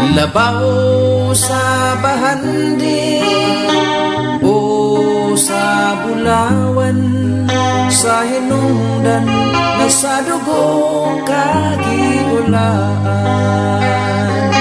Labaw sa bahandi o sa bulawan sa hinungdan na sa dugo kagiulaan.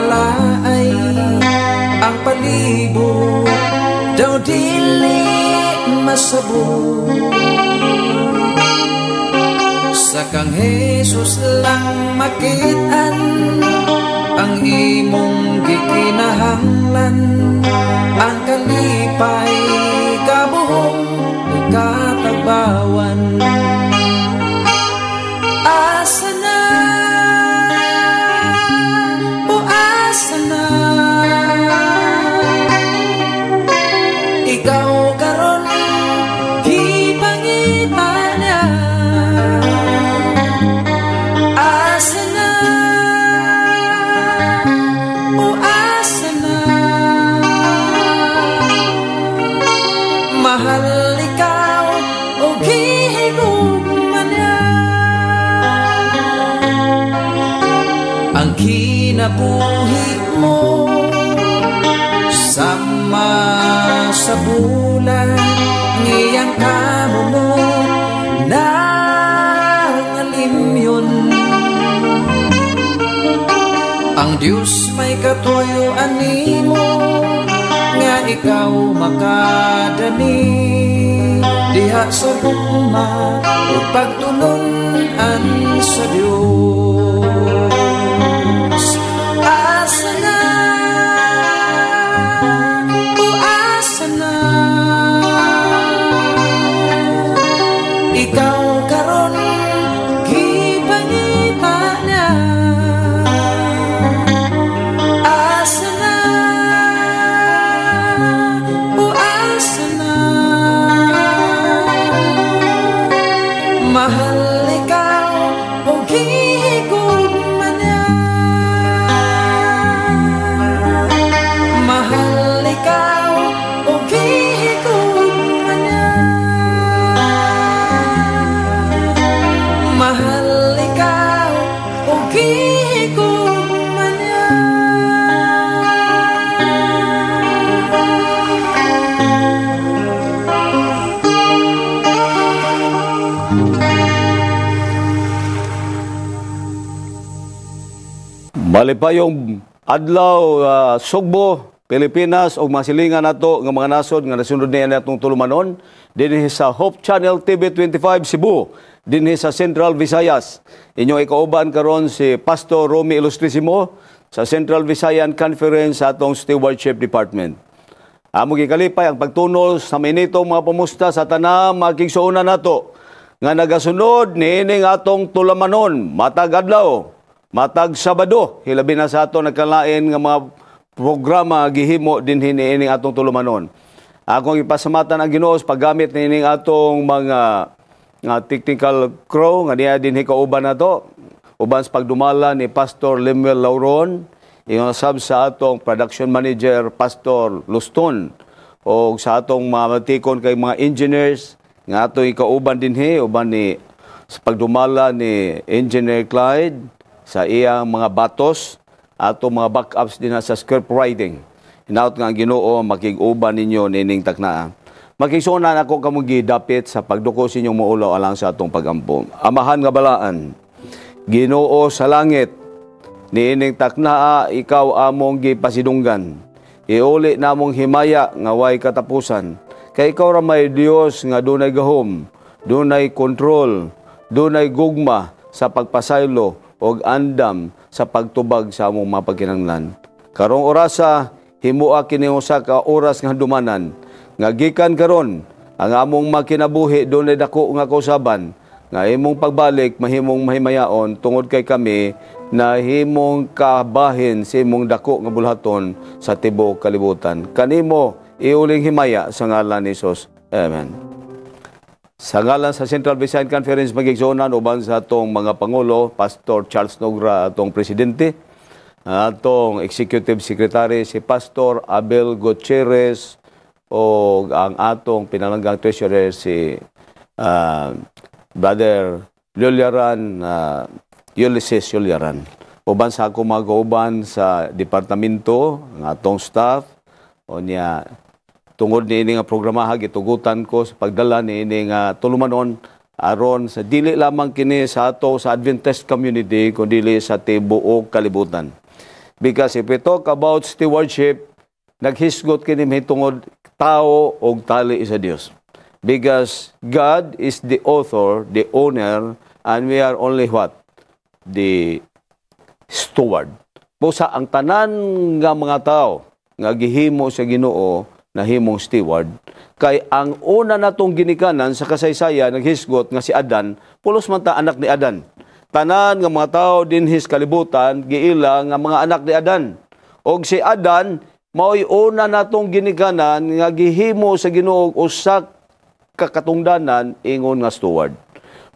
pala ay ang palibot daw dili masabo sa kang Jesus lang makitan ang imong gikinahanglan ang kalipay kabuhong katagbawan animo mo nga ikaw makadani diha sa guma o pagtulunan sa Dios malipayong adlaw uh, Sugbo, Pilipinas ug masilingan nato nga mga nasod nga nasunod niya natong tulumanon dinhi sa Hope Channel TV 25 Cebu dinhi sa Central Visayas. inyo ikauban karon si Pastor Romy Ilustrisimo sa Central Visayan Conference sa atong Stewardship Department. Among gikalipay ang pagtunol sa minito mga pamusta sa tanang mga nato nga nagasunod niining atong tulumanon matag adlaw Matag Sabado, hilabi na sa ato nagkalain nga mga programa gihimo din hiniining atong tulumanon. Akong ipasamatan ang Ginoos paggamit nining atong mga nga technical crew nga niya din kauban na to. Uban sa pagdumala ni Pastor Lemuel Lauron, yung sab sa atong production manager Pastor Luston o sa atong mga matikon kay mga engineers nga ato ikauban din he uban ni sa pagdumala ni Engineer Clyde sa iyang mga batos ato mga backups din sa script riding. Hinaut nga ang Ginoo makig-uban ninyo nining taknaa. Makigsuonan ako kamong gidapit sa pagdukos inyong maulaw alang sa atong pagampo. Amahan nga balaan. Ginoo sa langit niining taknaa ikaw among gipasidunggan. Iuli namong himaya nga way katapusan. Kay ikaw ra may Dios nga dunay gahom, dunay kontrol, dunay gugma sa pagpasaylo og andam sa pagtubag sa among mapakinanglan. Karong orasa, himuha kini usa ka oras nga dumanan nga gikan karon ang among makinabuhi dunay dako nga kausaban nga imong pagbalik mahimong mahimayaon tungod kay kami na himong kabahin sa imong dako nga bulhaton sa tibuok kalibutan kanimo iuling himaya sa ngalan ni Jesus amen sa ngalan sa Central Visayan Conference magigsunan uban sa atong mga pangulo, Pastor Charles Nogra atong presidente, atong executive secretary si Pastor Abel Gutierrez o ang atong pinalanggang treasurer si uh, Brother Yuliaran uh, ah, Ulysses Yuliaran. Uban sa ako mga sa departamento, ng atong staff, o niya tungod ni ini nga ah, programaha gitugutan ko sa pagdala ni ini nga ah, tulumanon aron ah, sa dili lamang kini sa ato sa Adventist community kundi sa tibuok kalibutan. Because if we talk about stewardship, naghisgot kini hitungod tao og tali sa Dios. Because God is the author, the owner, and we are only what? The steward. Busa ang tanan nga mga tao nga gihimo sa Ginoo na himong steward kay ang una natong ginikanan sa kasaysayan naghisgot nga si Adan pulos man ta anak ni Adan tanan nga mga tao din his kalibutan giila nga mga anak ni Adan og si Adan mao'y una natong ginikanan nga gihimo sa Ginoo usak kakatungdanan ingon nga steward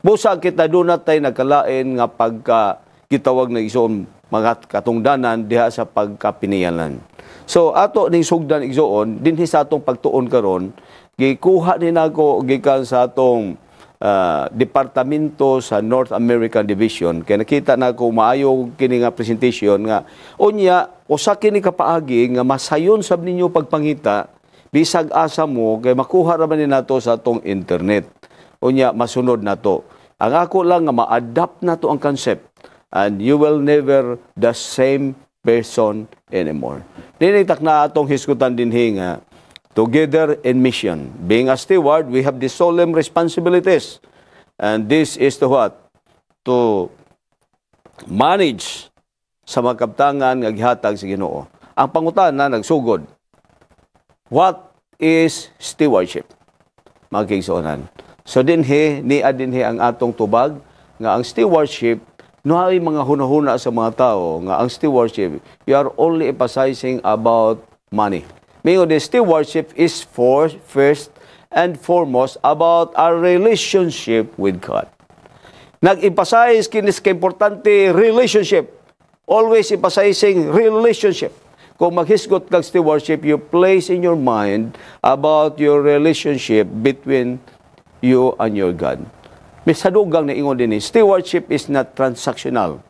busa kita do natay nagkalain nga pagka gitawag na isom mga katungdanan diha sa pagkapiniyalan So ato ning sugdan igsoon dinhi sa atong pagtuon karon gikuha ni nako gikan sa atong uh, departamento sa North American Division kay nakita nako maayo kini nga presentation nga unya usa kini kapaagi nga masayon sab ninyo pagpangita bisag asa mo kay makuha ra man nato sa atong internet unya masunod nato ang ako lang nga ma-adapt nato ang concept and you will never the same person anymore Ninitak na atong hiskutan din nga, together in mission. Being a steward, we have the solemn responsibilities. And this is to what? To manage sa magkaptangan nga gihatag sa Ginoo. Ang pangutan na nagsugod. What is stewardship? Mga kaigsoonan. So dinhi ni adinhi ang atong tubag nga ang stewardship No Nuhay mga hunahuna sa mga tao nga ang stewardship, you are only emphasizing about money. Mingo, the stewardship is for first and foremost about our relationship with God. Nag-emphasize kinis ka importante relationship. Always emphasizing relationship. Kung maghisgot kag stewardship, you place in your mind about your relationship between you and your God. May sadugang na ingon din, ni stewardship is not transactional,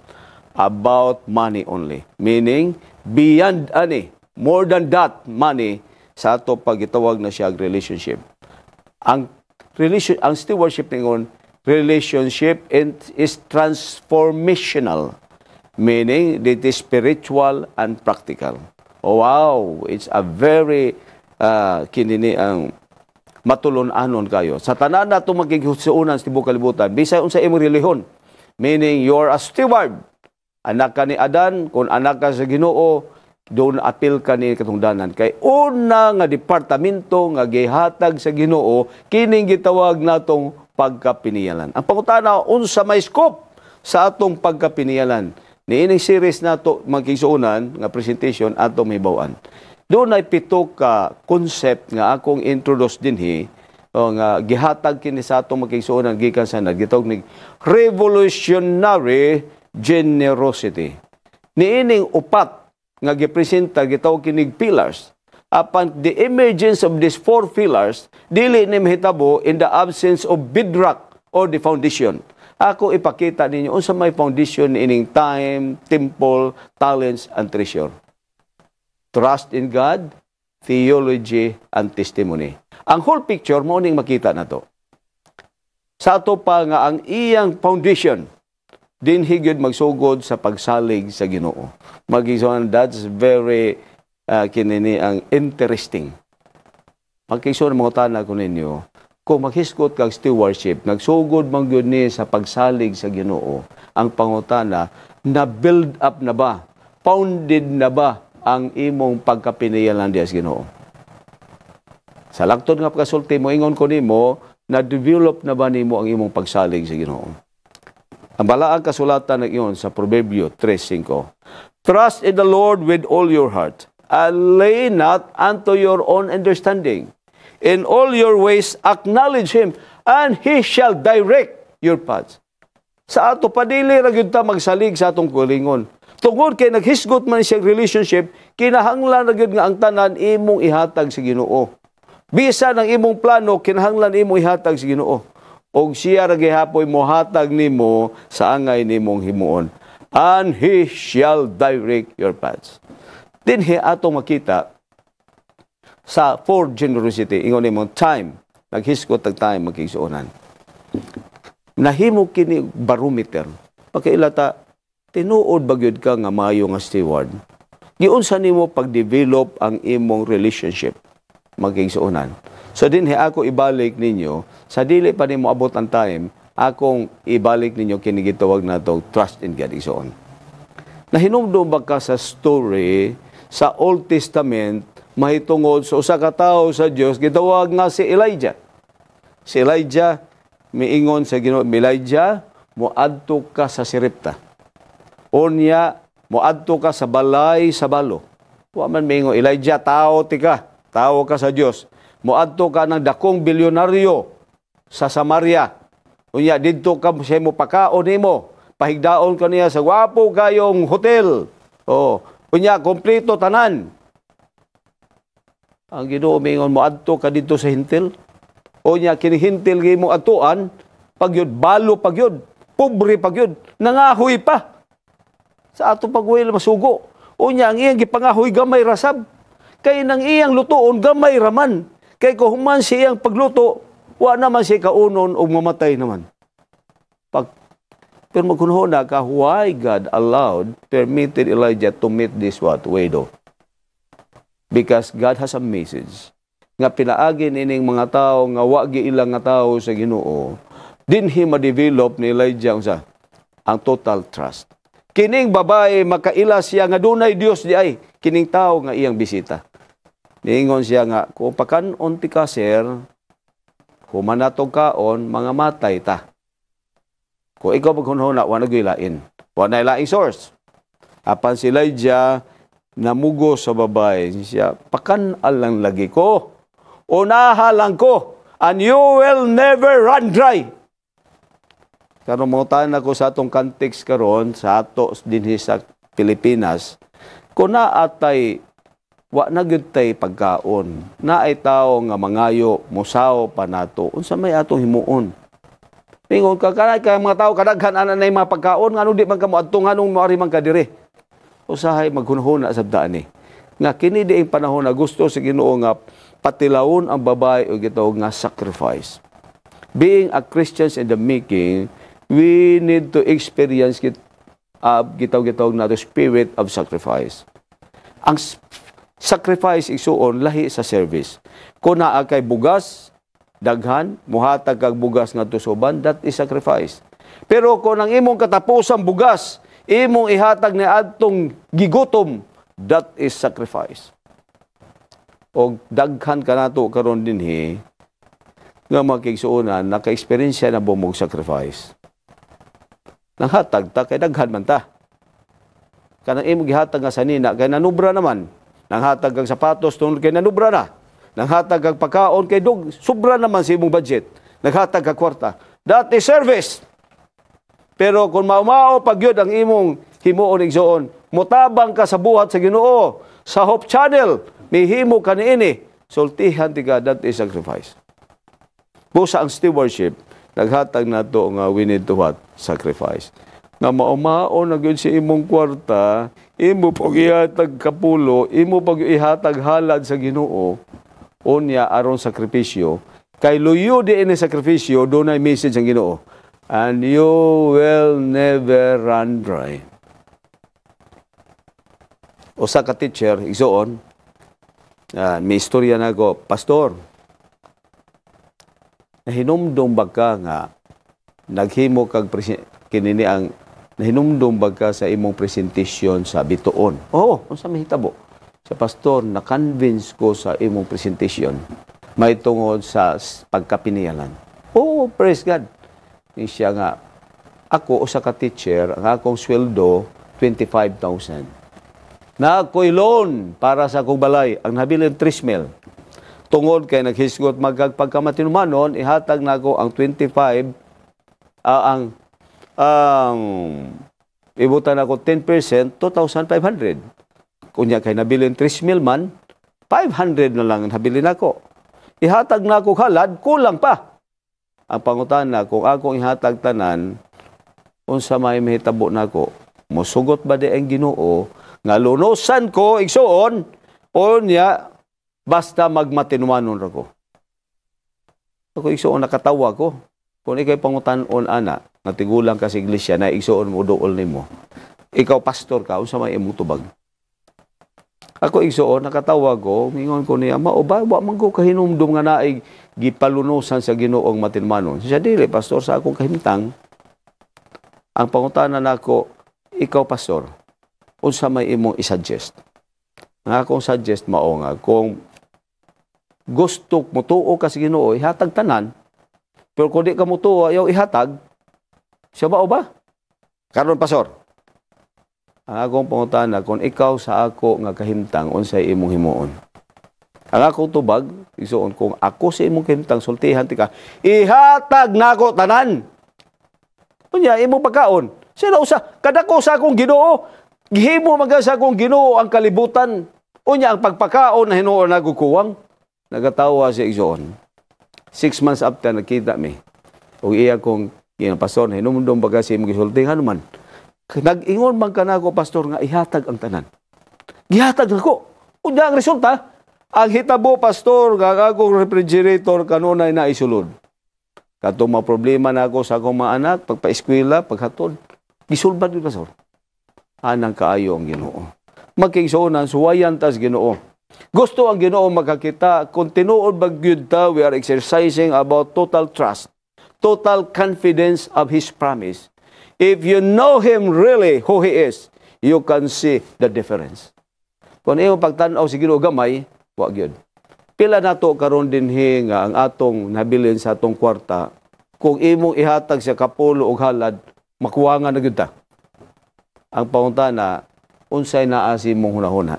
about money only. Meaning, beyond ani, more than that money, sa ato pagitawag na siya relationship. Ang relation ang stewardship ningon relationship and is transformational meaning it is spiritual and practical. Oh, wow, it's a very uh, kinini ang um, matulon-anon kayo. Sa tanan na itong magighusunan sa tibok kalibutan, bisay unsa imong relihon, meaning you are a steward. Anak ka ni Adan, kung anak ka sa Ginoo, doon apil ka ni katungdanan. Kay una nga departamento nga gihatag sa Ginoo, kining gitawag natong pagkapiniyalan. Ang pangutana, unsa may scope sa atong pagkapiniyalan. Niining series nato magkisuunan nga presentation atong may hibawan. Doon ay pito ka concept nga akong introduce dinhi o nga gihatag kini sa atong makigsuonan gikan sa nagitawag ni revolutionary generosity. Niining upat nga gipresenta gitawag kining pillars. Upon the emergence of these four pillars, dili ni mahitabo in the absence of bedrock or the foundation. Ako ipakita ninyo unsa may foundation ining time, temple, talents, and treasure trust in God, theology, and testimony. Ang whole picture, mo ning makita na to. Sa ato pa nga ang iyang foundation, din higyod magsugod sa pagsalig sa ginoo. Magisuhan, that's very, uh, ah, kinini, ang interesting. Magkisuhan mga tana ko ninyo, kung maghiskot kag stewardship, nagsugod man gyud ni sa pagsalig sa Ginoo, ang pangutana na build up na ba? Founded na ba ang imong pagkapiniyalan diya sa Ginoo. Sa lagtod nga pagkasulti mo, ingon ko nimo, na-develop na ba nimo ang imong pagsalig sa Ginoo? Ang balaang kasulatan na iyon sa Proverbio 3.5 Trust in the Lord with all your heart, and lay not unto your own understanding. In all your ways acknowledge Him, and He shall direct your paths. Sa ato, padili ra gyud ta magsalig sa atong kulingon tungod kay naghisgot man siya relationship kinahanglan na gyud nga ang tanan imong ihatag sa Ginoo bisan ang imong plano kinahanglan imong ihatag sa Ginoo og siya ra gihapoy mo hatag nimo sa angay nimong himuon and he shall direct your paths dinhi atong makita sa for generosity ingon nimo time naghisgot tag time magkigsuonan nahimo kini barometer pagkailata tinuod bagyod ka nga maayo nga steward giunsa nimo pagdevelop ang imong relationship maging suunan so dinhi ako ibalik ninyo sa dili pa nimo abot ang time akong ibalik ninyo kini gitawag natong trust in God igsoon nahinumdum ba ka sa story sa Old Testament mahitungod sa usa ka tawo sa Dios gitawag nga si Elijah si Elijah miingon sa Ginoo Elijah muadto ka sa Siripta Onya niya, muadto ka sa balay sa balo. Wa man mingo, Elijah, tao tika, Tao ka sa Dios. Muadto ka ng dakong bilyonaryo sa Samaria. Unya didto ka siya mo pakaon nimo. Pahigdaon ka niya sa gwapo kayong hotel. Oh, unya kompleto tanan. Ang Ginoo mingon mo ka didto sa hintil. Unya kinihintil gi mo atuan pagyud balo pagyud pobre pagyud nangahoy pa sa ato pagway masugo. O Unya ang iyang gipangahoy gamay rasab. Kay nang iyang lutoon gamay raman. Kay kuhuman man siya iyang pagluto, wa naman siya kaunon o mamatay naman. Pag pero magkunhona ka, why God allowed, permitted Elijah to meet this what? Widow. Because God has a message nga pinaagi nining mga tao nga wagi ilang nga tao sa Ginoo dinhi ma-develop ni Elijah unsa ang total trust kining babae makaila siya nga dunay Dios di ay kining tawo nga iyang bisita. Ningon siya nga, kung pakan ti ka, sir, humanatog kaon, mga matay ta. Ko ikaw maghunhuna, wala gilain. Wala ilaing source. Apan si Elijah, namugo sa babae. Siya, pakanal lang lagi ko. Unaha lang ko. And you will never run dry karon mo na ko sa atong context karon sa ato dinhi sa Pilipinas Kuna atay wa na gyud tay pagkaon na ay tawo nga mangayo musaw pa nato unsa may atong himuon Ingon ka kanay kay mga tao kadaghan ana nay mga pagkaon ngano di man kamo adtong anong maari man kadire. usahay maghunhuna sa daan eh. nga kini di ang panahon na gusto sa si Ginoo nga patilawon ang babae o gitawag nga sacrifice being a Christians in the making we need to experience it uh, ah, gitaw-gitaw nato spirit of sacrifice. Ang sacrifice igsuon lahi sa service. Kung naa kay bugas, daghan, muhatag kag bugas nga tusoban, that is sacrifice. Pero kung ang imong katapusan bugas, imong ihatag ni adtong gigutom, that is sacrifice. O daghan ka nato karon dinhi nga makigsuonan naka-experience na bumog sacrifice. Nang hatag ta kay daghan man ta. Kanang imo gihatag nga sanina kay nanubra naman. Nang hatag kag sapatos tungod kay nanubra na. Nang hatag pagkaon kay dog sobra naman sa imong budget. Naghatag kag kwarta. That is service. Pero kung maumao pagyod ang imong himuon igsoon, mutabang ka sa buhat sa Ginoo, sa Hope Channel, mihimo ka niini, sultihan tiga that is sacrifice. Busa ang stewardship naghatag nato nga we need to what? Sacrifice. Nga maumao na gyud si imong kwarta, imo pag ihatag kapulo, imo pag ihatag halad sa Ginoo, unya aron sakripisyo, kay luyo di ini sakripisyo, do na message ang Ginoo. And you will never run dry. Usa ka teacher, igsoon, uh, may istorya na ko, Pastor, nahinumdum bagka nga naghimo kag kinini ang nahinumdum bagka sa imong presentasyon sa bituon. Oo, oh, unsa mahitabo? Sa pastor na convince ko sa imong presentasyon may tungod sa pagkapinialan. Oo, oh, praise God. Ni siya nga ako usa ka teacher, ang akong sweldo 25,000. Na ako'y loan para sa akong balay. Ang nabilin 3,000 tungod kay naghisgot magkag pagkamatinumanon ihatag nako ang 25 uh, ah, ang ang um, ibutan nako 10% 2,500 kunya kay nabilin 3,000 man 500 na lang nabilin ako ihatag nako halad kulang pa ang pangutana kung akong ihatag tanan unsa may mahitabo nako mosugot ba di ang Ginoo nga lunosan ko igsuon o niya basta magmatinuanon rago. Ako igsoon nakatawa ko. Kung ikay pangutanon ana, natigulang ka sa iglesia na igsoon mo dool nimo. Ikaw pastor ka, unsa may imong tubag? Ako igsoon nakatawa ko, mingon ko niya, o ba wa man ko kahinumdum nga naig gipalunosan sa Ginoong matinmanon. Siya dili pastor sa akong kahimtang. Ang pangutana nako, ikaw pastor, unsa may imong i-suggest? Nga akong suggest mao nga kung gusto mutuo ka kasi Ginoo ihatag tanan pero kung di ka mutuo ayaw ihatag siya ba o ba karon pastor ang akong na kung ikaw sa ako nga kahimtang unsay imong himuon ang akong tubag isuon kung ako sa imong kahimtang sultihan tika ka ihatag nako tanan unya imong pagkaon sila usa kada ko sa akong Ginoo gihimo maga sa akong Ginoo ang kalibutan unya ang pagpakaon na hinuon nagukuwang Nagatawa siya igsoon. Six months after, nakita mi. O iya kong, yun, pastor, hinumundong baga siya mong gisulting, ano man. Nag-ingon man ka na ako, pastor, nga ihatag ang tanan. Gihatag na ko. Unya ang resulta, ang hitabo, pastor, nga akong refrigerator kanunay na isulod. Katong mga problema na ako sa akong mga anak, pagpa-eskwela, paghatod. Gisulban yun, pastor. Anang kaayo ang ginoo. Magkingsoon ang suwayan tas ginoo gusto ang Ginoo makakita kung tinuod bagyud ta we are exercising about total trust, total confidence of his promise. If you know him really who he is, you can see the difference. Kung imo pagtan-aw si Ginoo gamay, wa gyud. Pila nato karon dinhi nga ang atong nabilin sa atong kwarta kung imong ihatag sa kapulo og halad, makuha nga na gyud ta. Ang na unsay naa si mong hunahuna?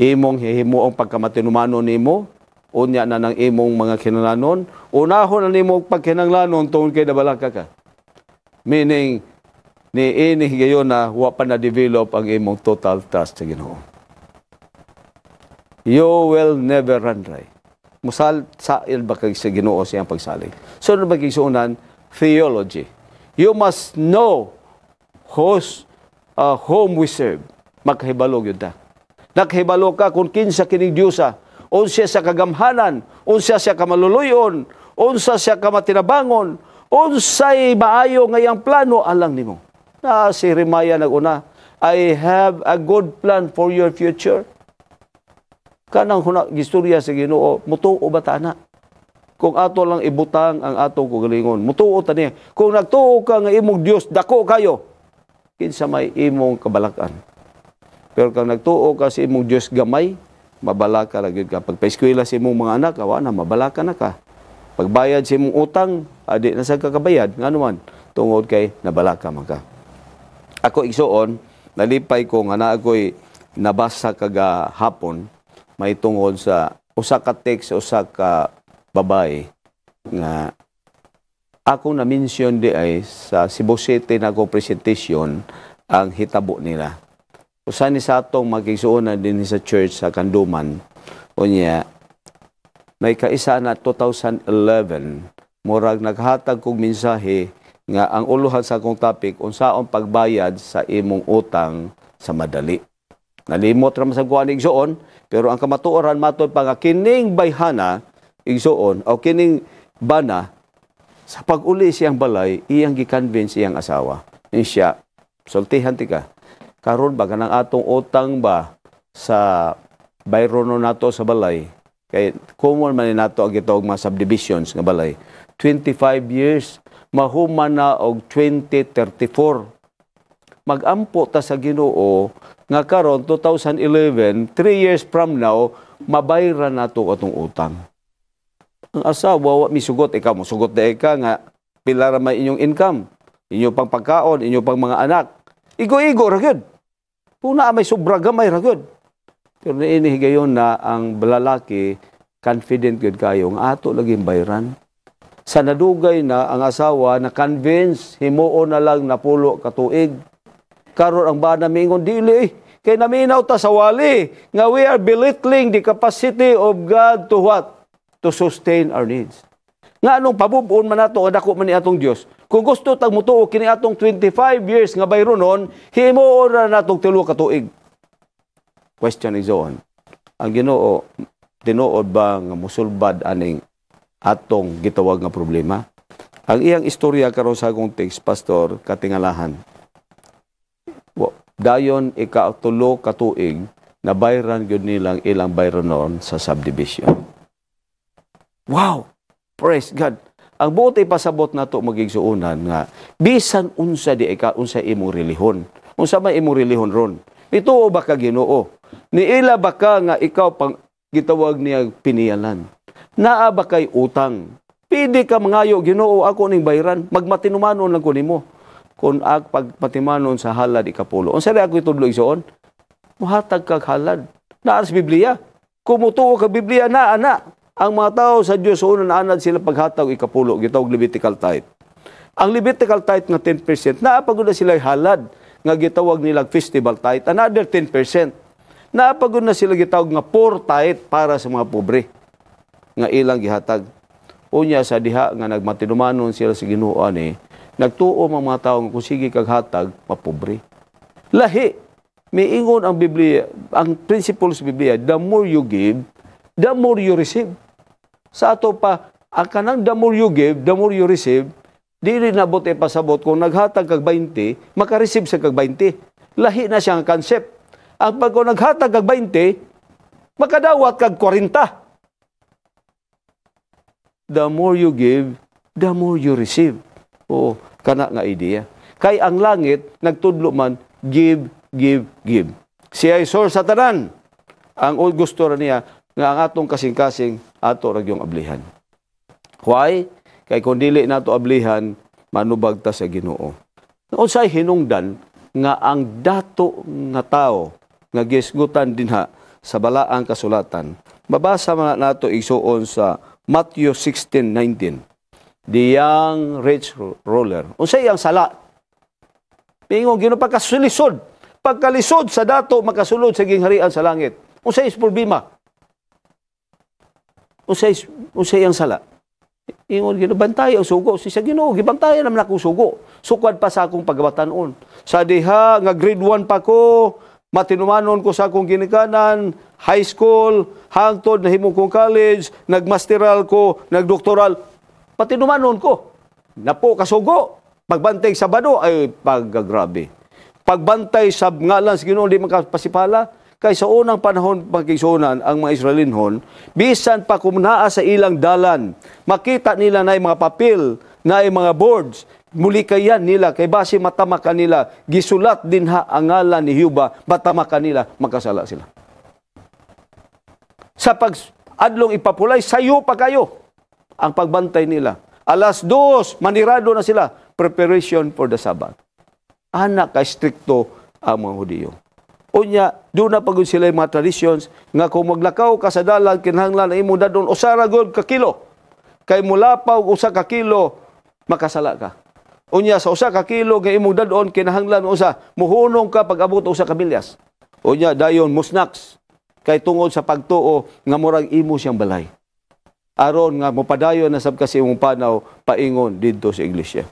imong hihimo ang pagkamatinumano nimo unya na ng imong mga kinalanon unahon na nimo og pagkinanglanon tungod kay nabalaka ka meaning ni ini gayon na wa pa na develop ang imong total trust sa Ginoo you will never run dry musal sa ba kag sa Ginoo sa iyang pagsalig so ano ba kisuunan theology you must know who's uh, home we serve makahibalo gyud ta Naghibalo ka kung kinsa kining Diyosa. Ah. Unsa siya kagamhanan, unsa siya kamaluluyon, unsa siya kamatinabangon, unsay maayo ngayang plano alang nimo. Na si Remaya naguna, I have a good plan for your future. Kanang huna gistorya sa Ginoo, mutuo ba tana? Kung ato lang ibutang ang ato kugalingon, mutuo tani. Kung nagtuo ka nga imong Dios, dako kayo kinsa may imong kabalakan. Pero kung nagtuo ka sa imong Dios gamay, mabala ka lagi ka. Pag paeskwela sa imong mga anak, awa na, mabala ka na ka. Pagbayad sa imong utang, adi na sa kakabayad, nga naman, tungod kay nabala ka man ka. Ako igsuon, nalipay ko nga na ako'y nabasa kaga hapon, may tungod sa usa ka text, usa ka babae, nga ako na mention di ay sa Cebu City na ko presentation ang hitabo nila usan ni sa atong magigsuonan din sa church sa Kanduman, unya, may kaisa na 2011, murag naghatag kog mensahe nga ang uluhan sa akong topic, unsaon pagbayad sa imong utang sa madali. Nalimot ra sa kuan igsuon, pero ang kamatuoran matod pa nga kining bayhana igsuon o kining bana sa pag-uli siyang balay, iyang gi-convince iyang asawa. Yung siya, sultihan tika karon ba kanang atong utang ba sa bayrono nato sa balay kay common man nato ang gitawag mga subdivisions nga balay 25 years mahuman na og 2034 magampo ta sa Ginoo nga karon 2011 3 years from now mabayra nato atong utang ang asawa wa misugot ikaw mo sugot da ka nga pila ra may inyong income inyo pang pagkaon inyo pang mga anak igo-igo ra Kuna may sobra gamay ra gud. Pero ini gayon na ang balalaki confident gud kayo ang ato lagi bayran. Sa nadugay na ang asawa na convince himuon na lang napulo ka tuig. Karon ang bana mingon dili kay naminaw ta sa wali nga we are belittling the capacity of God to what? To sustain our needs. Nga anong pabubuon man nato o dako man ni atong Dios kung gusto tag mutuo kini atong 25 years nga bayro noon, himuo na natong tilo ka tuig. Question is on. Ang Ginoo tinuod ba nga musulbad aning atong gitawag nga problema? Ang iyang istorya karon sa akong text pastor katingalahan. Dayon ika ikatulo ka tuig na bayran gyud nilang ilang bayranon sa subdivision. Wow! Praise God! Ang buot ay pasabot na nato magigsuunan nga bisan unsa di ka unsa imo relihon. Unsa man imo relihon ron. Ito ba ka Ginoo? Niila baka nga ikaw pang gitawag niya pinialan? Naa ba kay utang? Pwede ka mangayo Ginoo ako ning bayran, magmatinumanon lang ko nimo. Kun ag pagpatimanon sa halad ikapulo. Unsa ra ako itudlo igsoon? Muhatag kag halad. Naa sa Biblia. Kumutuo ka Biblia na ana. Ang mga tao sa Diyos sa unang anad sila paghatag ikapulo, gitawag Levitical tithe. Ang Levitical tithe nga 10%, naapagod na sila halad nga gitawag nilang festival tithe, another 10%. Naapagod na sila gitawag nga poor tithe para sa mga pobre nga ilang gihatag. Unya sa diha nga nagmatinumanon sila sa Ginoo ani, eh, nagtuo mga, mga tao nga kung sige kag hatag mapobre. Lahi ingon ang Biblia, ang principles Biblia, the more you give, the more you receive. Sa ato pa, ang kanang the more you give, the more you receive, di rin nabot pasabot kung naghatag kag 20, makareceive sa kag 20. Lahi na siyang concept. Ang pag kung naghatag kag 20, makadawat kag 40. The more you give, the more you receive. Oo, kana nga idea. Kay ang langit, nagtudlo man, give, give, give. Siya ay source sa tanan. Ang gusto niya, nga ang atong kasing-kasing ato ragyong ablihan. Why? Kay kung dili nato ablihan, manubag ta sa Ginoo. Unsay hinungdan nga ang dato nga tao nga gisgutan dinha sa balaang kasulatan. Mabasa man nato igsuon sa Matthew 16:19. The young rich ruler. Unsay ang sala? Pingo gino pagkasulisod, pagkalisod sa dato makasulod sa gingharian sa langit. Unsay is problema? usay usay ang sala ingon ginabantay ang sugo si sa Ginoo gibantay naman ako sugo sukad pa sa akong pagabatanon sa diha nga grade 1 pa ko matinumanon ko sa akong ginikanan high school hangtod na himo kong college nagmasteral ko nagdoktoral patinumanon ko napo kasugo pagbantay sabado ay paggrabe pagbantay sa ngalan sa Ginoo di makapasipala Kay sa unang panahon pagkisunan ang mga Israelinhon, bisan pa kumnaa sa ilang dalan, makita nila na mga papel, na mga boards, muli kayan nila kay base matama kanila gisulat din ha ang ngalan ni Huba matama kanila magkasala sila sa pag adlong ipapulay sayo pa kayo ang pagbantay nila alas dos manirado na sila preparation for the Sabbath anak ka strikto ang mga Hudiyo Unya, doon na pagod sila yung mga traditions, nga kung maglakaw ka sa dalan, kinahanglan na imo dadon, usara god ka kilo. Kay mula pa usa ka kilo, makasala ka. Unya, sa usa ka kilo, nga imo dadon, kinahanglan usa, muhunong ka pag abot usa ka milyas. Unya, dayon, musnaks. Kay tungod sa pagtuo, nga murag imo siyang balay. Aron nga, mopadayon na sab kasi imong panaw, paingon didto sa iglesia.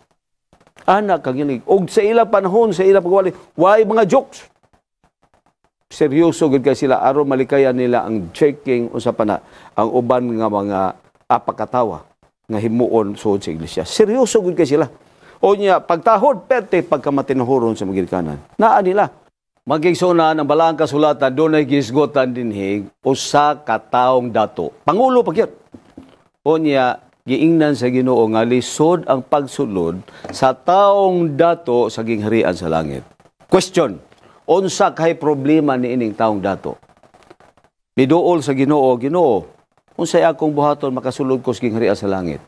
Anak, kagilig. Og sa ila panahon, sa ila pagwali, why mga jokes? seryoso gud kay sila aron malikayan nila ang checking unsa pa na ang uban nga mga apakatawa nga himuon suod sa iglesia. Seryoso gud kay sila. O niya, pagtahod, perte, pagkamatinahuron sa mga kanan. Naa nila. Magigsunan ang balang kasulatan, doon ay gisgotan din hig, usa kataong dato. Pangulo pagyot. O niya, giingnan sa ginoo nga lisod ang pagsulod sa taong dato sa gingharian sa langit. Question, unsa kay problema ni ining taong dato. Miduol sa Ginoo, Ginoo, unsay akong buhaton makasulod ko sa gingharian sa langit.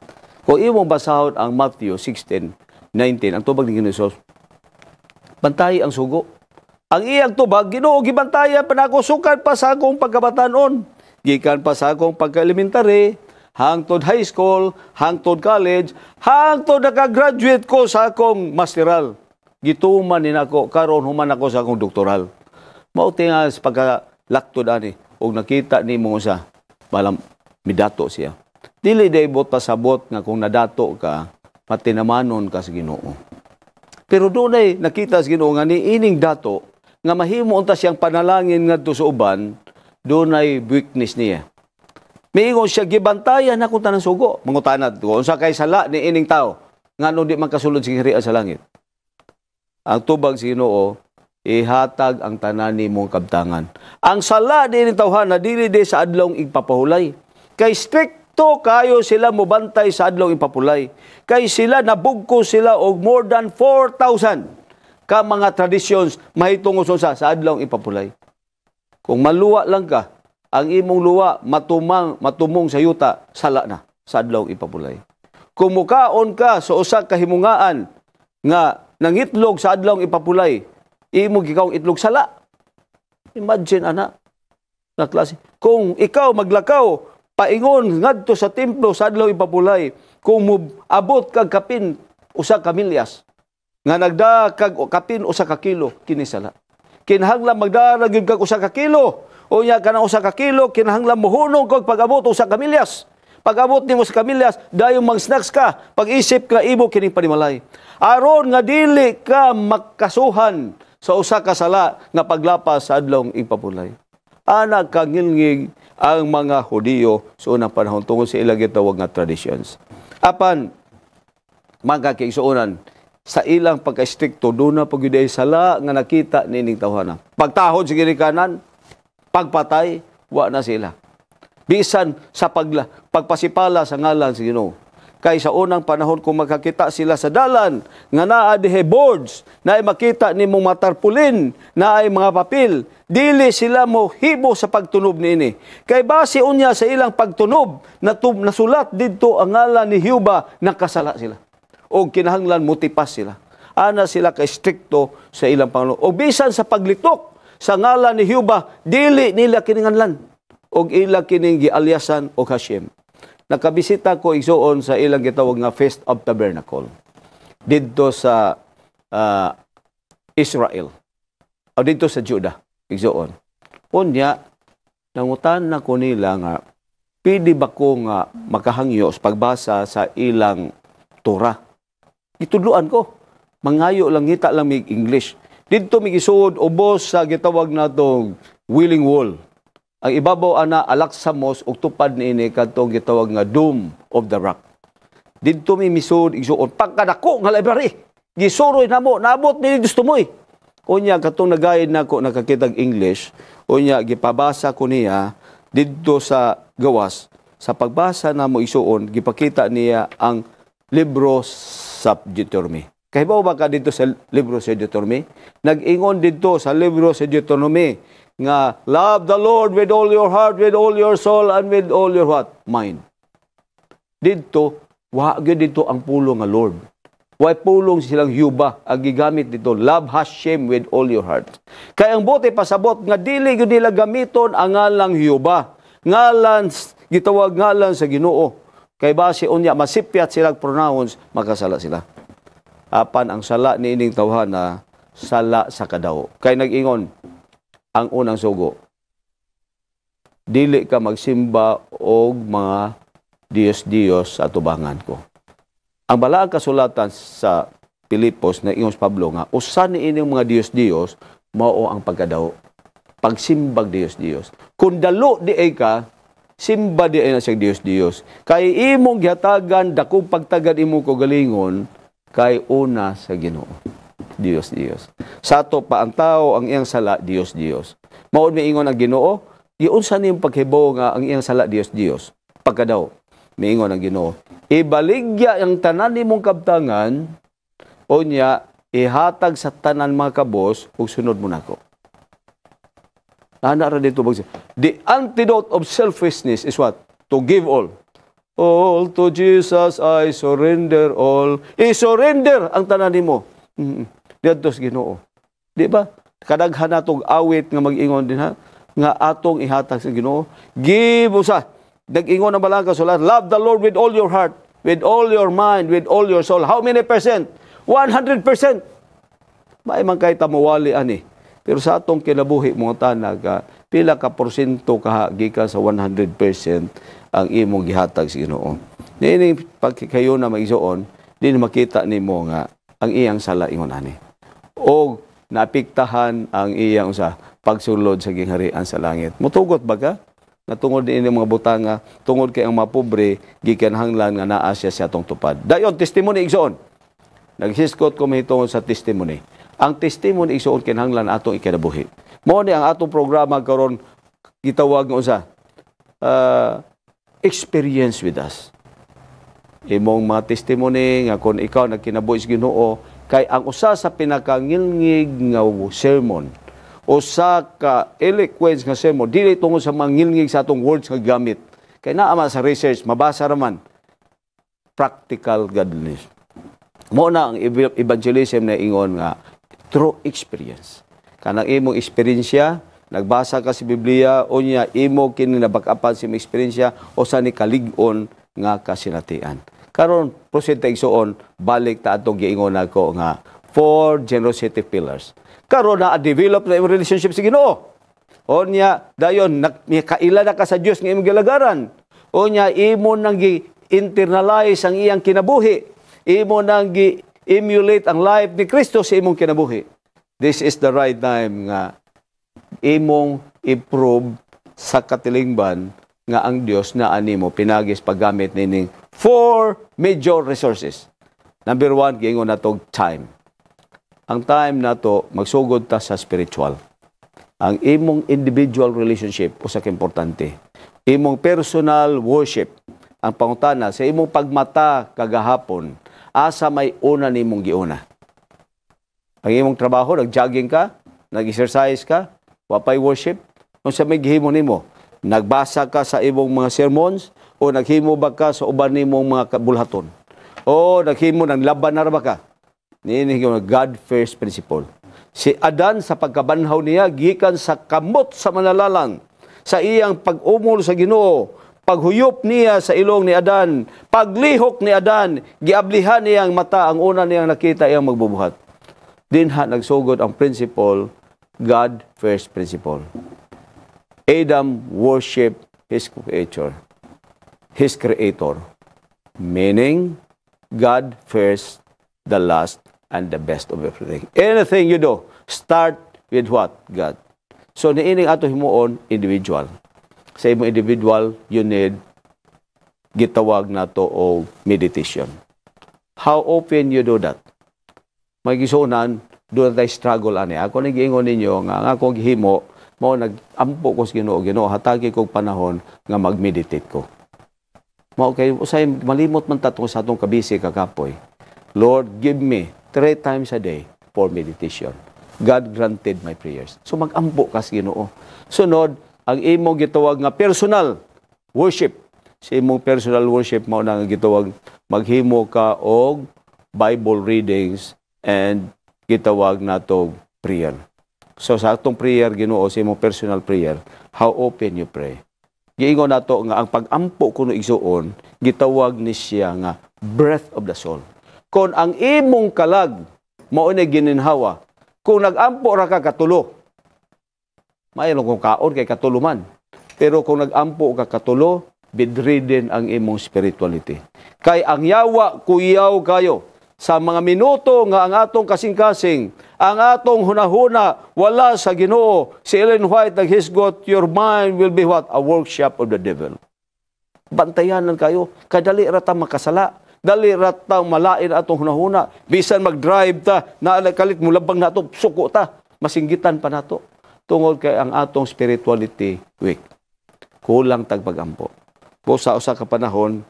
Kung imong basahon ang Matthew 16:19, ang tubag ni Ginoo bantay ang sugo. Ang iyang tubag, Ginoo gibantaya panako sukan pa sa akong pagkabatanon, gikan pa sa akong pagka-elementary, hangtod high school, hangtod college, hangtod nakagraduate ko sa akong masteral gituman ni nako karon human ako sa akong doktoral. Mao nga sa pagkalaktod ani og nakita ni mo sa balam midato siya. Dili day bot pasabot nga kung nadato ka patinamanon ka sa Ginoo. Pero dunay nakita sa Ginoo nga ni ining dato nga mahimo unta siyang panalangin ngadto sa uban dunay weakness niya. Miingon siya gibantayan ako tanan sugo. Mangutanad ko unsa kay sala ni ining tao ngano di man kasulod sa hirian sa langit ang tubag sa Ginoo ihatag ang tanan nimong kabtangan. Ang sala din tawhan na dili di sa adlong igpapahulay. Kay strikto kayo sila mubantay sa adlong igpapulay. Kay sila nabugko sila og more than 4,000 ka mga traditions mahitungos sa sa adlong igpapulay. Kung maluwa lang ka, ang imong luwa matumang matumong sa yuta sala na sa adlong ipapulay. Kung mukaon ka sa usa ka himungaan nga ng itlog sa adlaw ipapulay, imo gikaw itlog sala. Imagine ana na klase. Kung ikaw maglakaw paingon ngadto sa templo sa adlaw ipapulay, kung abot kag kapin usa ka milyas nga nagda kag kapin usa ka kilo kini sala. Kinahanglan magdara gyud kag usa ka kilo o nya kanang usa ka kilo kinahanglan mohunong kag pagabot usa ka milyas. Pag-abot nimo sa kamilyas, dayong mag-snacks ka. Pag-isip ka, ibo kining panimalay. Aron nga dili ka makasuhan sa usa ka sala nga paglapas sa adlong ipapulay. Ana kangilngig ang mga Hudiyo sa unang panahon tungod sa ilang gitawag nga traditions. Apan, mga kaigsuunan, sa ilang pagka-stricto, doon na pagyuday sala nga nakita ni Ning tawhana. Pagtahod sa kanan, pagpatay, wa na sila bisan sa pagla, pagpasipala sa ngalan sa Ginoo. Kay sa unang panahon kung magkakita sila sa dalan nga naa dihe boards na ay makita ni mong matarpulin na ay mga papel dili sila mo hibo sa pagtunob niini kay base unya sa ilang pagtunob na nasulat didto ang ngalan ni Hiuba nakasala sila og kinahanglan motipas sila ana sila kay strikto sa ilang panahon og bisan sa paglitok sa ngalan ni Hiuba dili nila kininganlan og ila kining gialyasan og Hashem. Nakabisita ko igsuon sa ilang gitawag nga Feast of Tabernacle didto sa uh, Israel. O didto sa Judah igsuon. Unya nangutan na ko nila nga pwede ba ko nga makahangyo sa pagbasa sa ilang Torah. Itudluan ko. Mangayo lang hita lang mig English. Didto mig isuod ubos sa gitawag natong willing wall ang ibabaw ana alak sa mos og tupad ni ini kadtong gitawag nga Doom of the Rock. Didto mi misud igsuon pagkadako nga library. Gisuroy namo naabot mi gusto moy. Unya katong nagayad nako nakakitag English, unya gipabasa ko niya didto sa gawas sa pagbasa namo isuon gipakita niya ang libro sa Deuteronomy. Kahibaw ba ka dito sa libro sa Deuteronomy? Nag-ingon dito sa libro sa Deuteronomy nga love the Lord with all your heart, with all your soul, and with all your what? Mind. Dito, wa gyud dito ang pulong nga Lord. Wa pulong silang yuba ang gigamit dito. Love Hashem with all your heart. Kay ang bote pasabot nga dili gyud nila gamiton ang ngalang yuba. Ngalan gitawag ngalan sa Ginoo. Kay base unya masipyat silang pronounce, makasala sila. Apan ang sala niining tawhan na sala sa kadao. Kay nag-ingon, ang unang sugo. Dili ka magsimba og mga Diyos-Diyos sa tubangan ko. Ang balaang kasulatan sa Pilipos na ingon Pablo nga, usa ni inyong mga Diyos-Diyos, mao ang pagkadaw. Pagsimbag Diyos-Diyos. Kung dalo di ay ka, simba di ay na siyang Diyos-Diyos. Kay imong gihatagan, dakong pagtagad imo ko galingon, kay una sa ginoo. Dios Dios. Sato pa ang tao ang iyang sala Dios Dios. Mao Maod ingon ang Ginoo, iyon sa niyong paghibaw nga ang iyang sala Dios Dios. Pagka Pagkadaw miingon ang Ginoo, ibaligya ang tanan nimong kabtangan o niya ihatag sa tanan mga kabos ug sunod mo nako. Ana ra dito bag The antidote of selfishness is what? To give all. All to Jesus I surrender all. I-surrender ang tanan nimo. Mm-hmm. Diadto sa Ginoo. Di ba? Kadaghan natong awit nga mag-ingon din ha nga atong ihatag sa Ginoo. Give usa. Nag-ingon ang balaka sa Love the Lord with all your heart, with all your mind, with all your soul. How many percent? 100%. May man kay tamuwali ani. Pero sa atong kinabuhi mo tanag, ah, pila ka porsyento ka gika sa 100% ang imong gihatag sa Ginoo. Niini pag kayo na magisoon, din makita nimo nga ang iyang sala ingon ani o napiktahan ang iyang sa pagsulod sa gingharian sa langit. Mutugot ba ka? na tungod din mga butanga, tungod kay ang mga pobre, gikan hanglan nga naa siya sa atong tupad. Dayon, testimony igsoon. Nagsiskot ko mahitungod sa testimony. Ang testimony igsoon kinahanglan atong ikinabuhi. Mao ni ang atong programa karon gitawag nga usa uh, ah, experience with us. Imong mga testimony nga kung ikaw nagkinabuhi sa Ginoo, kay ang usa sa pinakangilngig nga sermon o sa ka eloquence nga sermon dili tungod sa mangilngig sa atong words nga gamit kay naa man sa research mabasa ra man practical godliness mo na ang evangelism na ingon nga true experience kanang imong eksperyensya nagbasa ka sa Biblia o unya imo kini nabak-apan sa si o sa ni kaligon nga kasinatian karon proceed ta balik ta atong giingon nako nga four generosity pillars karon na develop na imong relationship sa Ginoo o niya dayon nak kaila na ka sa Dios nga imong gilagaran o niya imo nang gi internalize ang iyang kinabuhi imo nang gi emulate ang life ni Kristo sa imong kinabuhi this is the right time nga imong improve sa katilingban nga ang Dios na animo pinagis paggamit nining four major resources. Number one, gingon na tog time. Ang time na to, magsugod ta sa spiritual. Ang imong individual relationship, usa ka importante. Imong personal worship, ang pangutana, sa imong pagmata kagahapon, asa may una nimong giuna. Ang imong trabaho, nag-jogging ka, nag-exercise ka, wapay worship, kung sa may gihimo nimo, nagbasa ka sa imong mga sermons, o naghimo ba ka sa uban nimong mga bulhaton o naghimo ng laban na ba ka niini God first principle si Adan sa pagkabanhaw niya gikan sa kamot sa manalalan sa iyang pag-umol sa Ginoo paghuyop niya sa ilong ni Adan paglihok ni Adan giablihan niya ang mata ang una niyang nakita iyang magbubuhat dinha nagsugod ang principle God first principle Adam worship his creator His Creator. Meaning, God first, the last, and the best of everything. Anything you do, start with what? God. So, niining ato himuon, individual. Sa imo individual, you need gitawag na to o meditation. How often you do that? Magisunan, doon tayo struggle ani. Ako nagiingon ninyo nga, nga ako gihimo, mo nagampo ko sa Ginoo, Ginoo hatagi kog panahon nga mag-meditate ko. Mao kay usay malimot man tatong sa atong kabisi kagapoy. Lord, give me three times a day for meditation. God granted my prayers. So magampo ka sa Ginoo. Sunod, ang imo gitawag nga personal worship. Sa imong personal worship mao na gitawag maghimo ka og Bible readings and gitawag nato prayer. So sa atong prayer Ginoo sa imong personal prayer, how open you pray? giingon nato nga ang pagampo kuno igsuon gitawag ni siya nga breath of the soul kon ang imong kalag mao ni gininhawa kung nagampo ra ka katulo maayong kung kaon kay katuluman pero kung nagampo ka katulo bidridden ang imong spirituality kay ang yawa kuyaw kayo sa mga minuto nga ang atong kasing-kasing, ang atong hunahuna, wala sa ginoo. Si Ellen White naghisgot, your mind will be what? A workshop of the devil. Bantayanan kayo, kadali rata makasala. Dali rata malain atong hunahuna. Bisan mag-drive ta, naalakalit mo labang nato, suko ta. Masinggitan pa nato tungod kay ang atong spirituality weak. Kulang tagpagampo. Po sa usa ka panahon,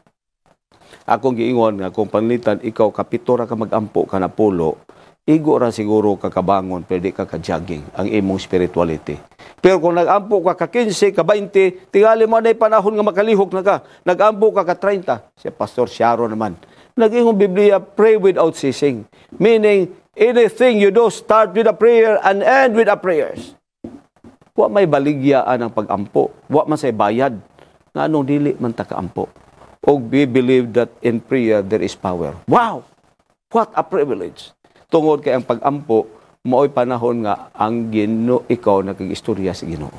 akong giingon nga kung panlitan ikaw kapitora ka magampo ka na pulo, igo ra siguro kakabangon, pwede ka ka-jogging ang imong spirituality. Pero kung nagampo ka ka 15, ka 20, tingali mo na panahon nga makalihok na ka. Nagampo ka ka 30, si Pastor Sharon naman. Naging Biblia, pray without ceasing. Meaning, anything you do, start with a prayer and end with a prayers. Wa may baligyaan ang pagampo. Wa man say bayad. Nga anong dili man ta kaampo o we believe that in prayer there is power. Wow! What a privilege! Tungod kay ang pag-ampo, maoy panahon nga ang gino, ikaw nakigistorya sa si ginoo.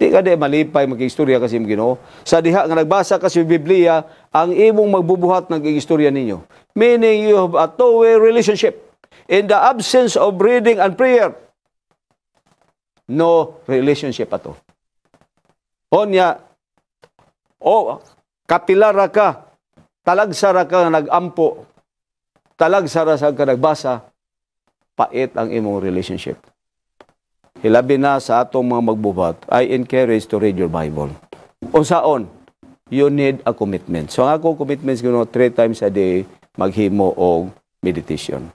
Di ka di malipay makigistorya kasi yung ginoo. Sa diha nga nagbasa kasi yung Biblia, ang imong magbubuhat ng ninyo. Meaning you have a two-way relationship. In the absence of reading and prayer, no relationship ato. Onya, o oh, katilara ka, talagsara ka nagampo, talagsara sa ka nagbasa, pait ang imong relationship. Hilabi na sa atong mga magbuhat, I encourage to read your Bible. Unsaon, you need a commitment. So ang akong commitment you know, three times a day, maghimo o meditation.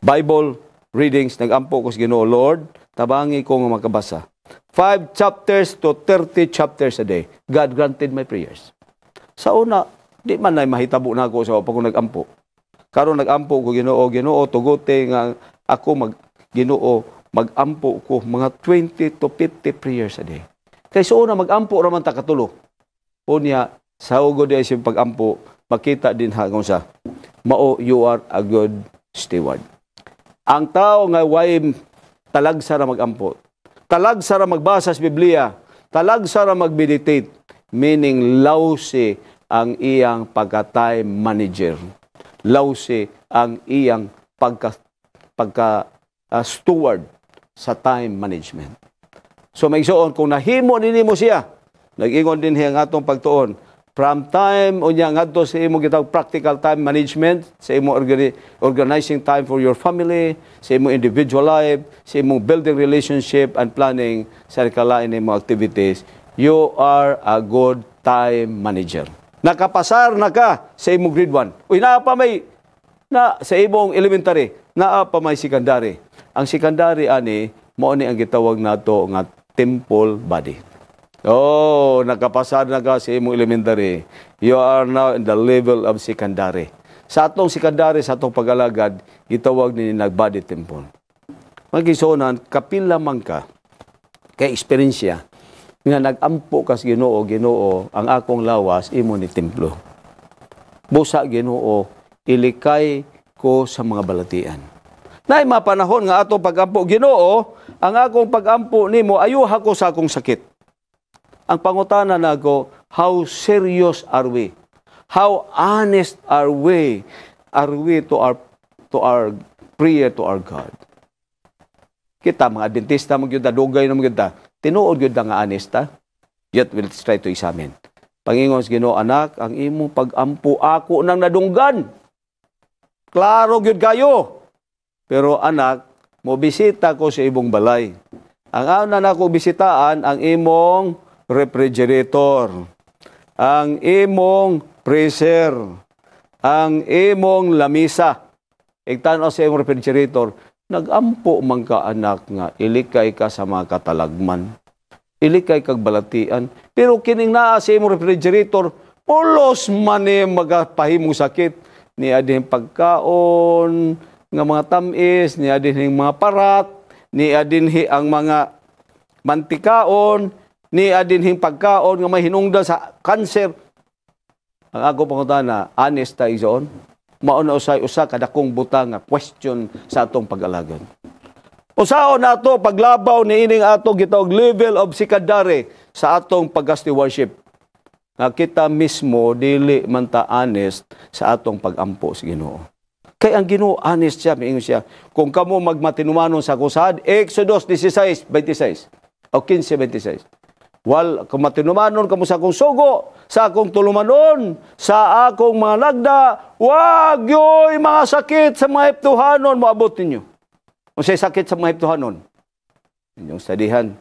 Bible readings, nagampo ko sa Ginoo Lord, tabangi ko nga makabasa. Five chapters to 30 chapters a day. God granted my prayers. Sa una, di man ay mahitabo na ako sa pag nagampo. Karon nagampo ko Ginoo, Ginoo tugote nga ako mag Ginoo magampo ko mga 20 to 50 prayers a day. Kay sa una magampo ra man ta katulo. Unya sa ugod ay siyang pagampo makita din ha kung sa mao you are a good steward. Ang tao nga way talagsa ra magampo. Talagsa ra magbasa sa Biblia. Talagsa ra magmeditate meaning lousy ang iyang pagka-time manager. Lousy ang iyang pagka, pagka uh, steward sa time management. So may soon, kung nahimo ninyo mo siya, nag-ingon din ang atong pagtuon, from time unya niya ngadto sa imo gitaw practical time management sa imo organizing time for your family sa imo individual life sa imo building relationship and planning sa kala kalain imo activities you are a good time manager. Nakapasar na ka sa imong grade 1. Uy, naa pa may na sa imong elementary, naa pa may secondary. Ang secondary ani mao ni ang gitawag nato nga temple body. Oh, nakapasar na ka sa imong elementary. You are now in the level of secondary. Sa atong secondary, sa atong pagalagad, gitawag ni nag-body temple. Magisonan, kapila man ka, kay eksperyensya, nga nagampo kas Ginoo, Ginoo, ang akong lawas imo ni templo. Busa Ginoo, ilikay ko sa mga balatian. Nay mapanahon nga ato pagampo Ginoo, ang akong pagampo nimo ayuha ko sa akong sakit. Ang pangutana nako, how serious are we? How honest are we? Are we to our to our prayer to our God? Kita mga Adventista mo gyud dugay na mo gyud tinuod gyud nga anista yet will try to examine pangingon sa Ginoo anak ang imo pagampo ako nang nadunggan klaro gyud kayo pero anak mo bisita ko sa ibong balay ang ano na ko bisitaan ang imong refrigerator ang imong freezer ang imong lamisa Igtanaw sa imong refrigerator, Nagampo man ka anak nga, ilikay ka sa mga katalagman. Ilikay kag balatian. Pero kining naa sa imong refrigerator, ulos man ni eh, magapahimong sakit. Ni adin pagkaon, nga mga tamis, ni adin mga parat, ni adin ang mga mantikaon, ni adin hing pagkaon nga may hinungdan sa kanser. Ang ako pangutana, honest tayo mao na usay usa ka dakong buta nga question sa atong pag alagad Usao nato paglabaw ni ining ato gitawag level of sikadare sa atong pag-stewardship. Nga kita mismo dili man ta honest sa atong pagampo sa Ginoo. Kay ang Ginoo honest siya, miingon siya, kung kamo magmatinumanon sa kusad, Exodus 16:26 o 15:26. Wal, kumatinumanon kamo sa akong sugo, sa akong tulumanon, sa akong mga lagda, wag yoy mga sakit sa mga heptuhanon, maabot ninyo. Kung sa'y sakit sa mga heptuhanon, inyong sadihan,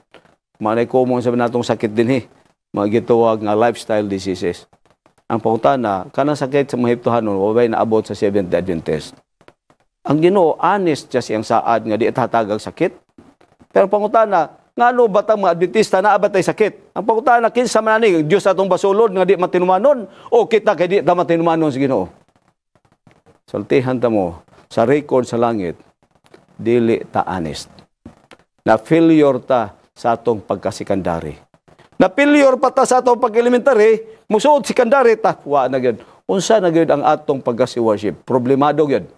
manay mo sa natong sakit din eh, mga nga lifestyle diseases. Ang pangutana, kanang sakit sa mga heptuhanon, wabay naabot sa Seventh Adventist. Ang ginoo, honest siya siyang saad nga di tatagag sakit. Pero pangutana, nga ano batang mga Adventista na abatay sakit. Ang pagkutaan na kinsa man ani Dios atong basulod nga di matinumanon o kita kay di matinumanon sa Ginoo. Saltihan ta mo sa record sa langit dili ta honest. Na failure ta sa atong pagkasikandari. Na failure pa ta sa atong pag-elementary, musuod sekundary ta wa na gyud. Unsa na gyud ang atong pagkasi worship? Problemado gyud.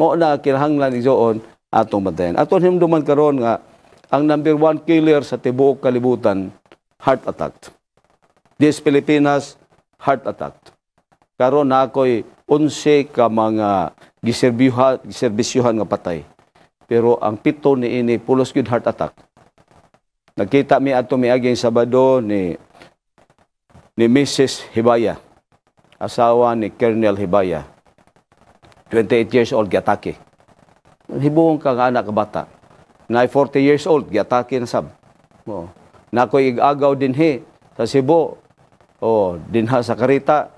Mao na kinahanglan ni Joon atong bantayan. Aton himduman karon nga ang number one killer sa tibuok kalibutan, heart attack. This Pilipinas, heart attack. Karon na ako'y 11 ka mga giserbisyuhan, giserbisyuhan nga patay. Pero ang pito ni ini pulos gyud heart attack. Nagkita mi ato mi miaging Sabado ni ni Mrs. Hibaya, asawa ni Colonel Hibaya. 28 years old giatake. Hibuong ka nga anak bata na 40 years old giatake na sab mo na ko igagaw din he sa Cebu oh dinha sa Karita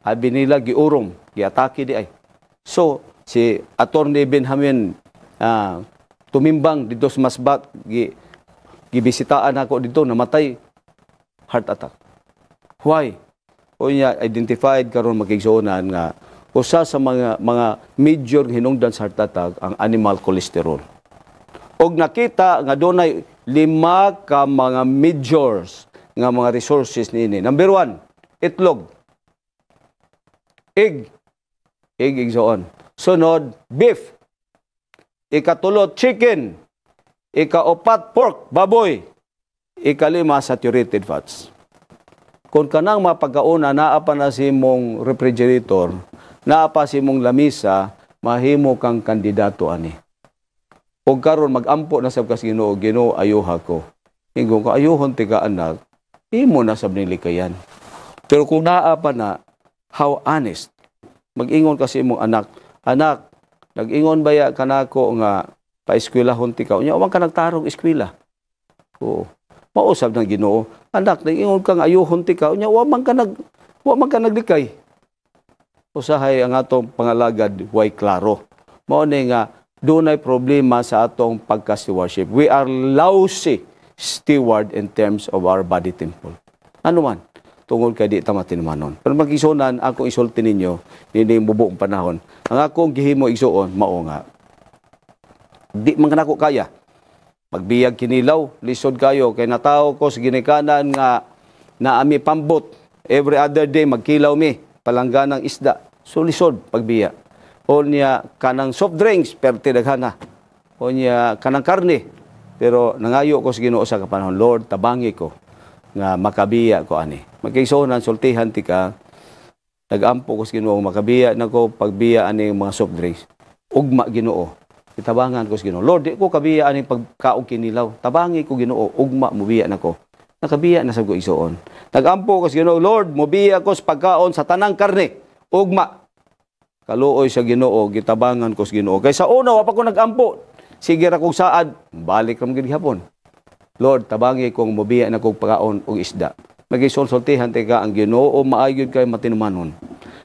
abi nila giurong giatake di ay so si attorney Benjamin uh, tumimbang dito sa Masbat gi gibisitaan ako dito namatay heart attack why unya identified karon makigsuonan nga usa sa mga mga major hinungdan sa heart attack ang animal cholesterol og nakita nga dunay lima ka mga majors nga mga resources nini. Number one, itlog. Egg. Egg, igsoon. Sunod, beef. Ikatulo, chicken. Ikaapat, pork, baboy. Ikalima, saturated fats. Kung kanang mapagkauna, naapa na si mong refrigerator, naapa si mong lamisa, mahimo kang kandidato ani o karon magampo na sa kas Ginoo Ginoo ayuha ko ingon ko ayuhon tiga anak imo na sab ni likayan pero kung naa pa na how honest magingon kasi imong anak anak nagingon baya kanako nga paeskwelahon ti ka unya wa ka nagtarong eskwela oo mausab ng Ginoo anak nagingon kang ayuhon ti ka unya wa man ka nag wa man ka naglikay usahay ang atong pangalagad way klaro mao ni nga doon ay problema sa atong pagka-stewardship. We are lousy steward in terms of our body temple. Ano man, tungod kay di tama tinumanon. Pero mag-isunan, ako isulti ninyo, hindi bubuong panahon. Ang akong gihimo igsuon, mao Di man kanako kaya. Magbiyag kinilaw, lisod kayo. Kay nataw ko sa ginikanan nga naami pambot. Every other day, magkilaw mi. Palangga Palangganang isda. So lisod, pagbiya o niya kanang soft drinks pero daghana o niya kanang karne pero nangayo ko sa Ginoo sa kapanahon Lord tabangi ko nga makabiya ko ani magkaisonan sultihan tika nagampo ko sa Ginoo makabiya nako pagbiya ani mga soft drinks ugma Ginoo itabangan ko sa Ginoo Lord di ko kabiya ani pagkaog kinilaw tabangi ko Ginoo ugma mubiya nako nakabiya na sa ko isoon nagampo ko sa Ginoo Lord mubiya ko sa pagkaon sa tanang karne ugma kaluoy sa Ginoo gitabangan ko sa Ginoo kay sa una wa pa ko nagampo sige ra kog saad balik ram gid hapon Lord tabangi kong mobiya na kog pagkaon og isda magisulsultihan te ka ang Ginoo maayon kay matinumanon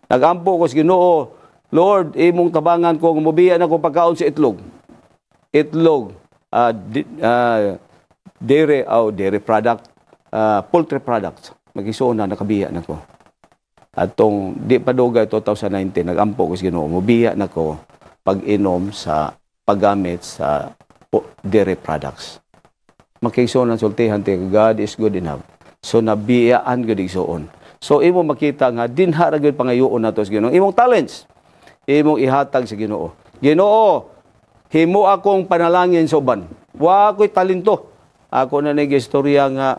nagampo ko sa Ginoo Lord imong tabangan kong mobiya na kog pagkaon sa itlog itlog uh, di, uh, dairy oh, dairy product uh, poultry products magisuon na nakabiya na ko atong di pa 2019 nagampo ko sa Ginoo mobiya nako pag-inom sa paggamit sa dairy products makingsoon ang sultihan ti God is good enough so nabiyaan gud igsoon so imo makita nga dinha ra gud pangayoon nato sa Ginoo imong talents imong ihatag sa Ginoo Ginoo himo akong panalangin sa uban wa koy talento ako na nag nga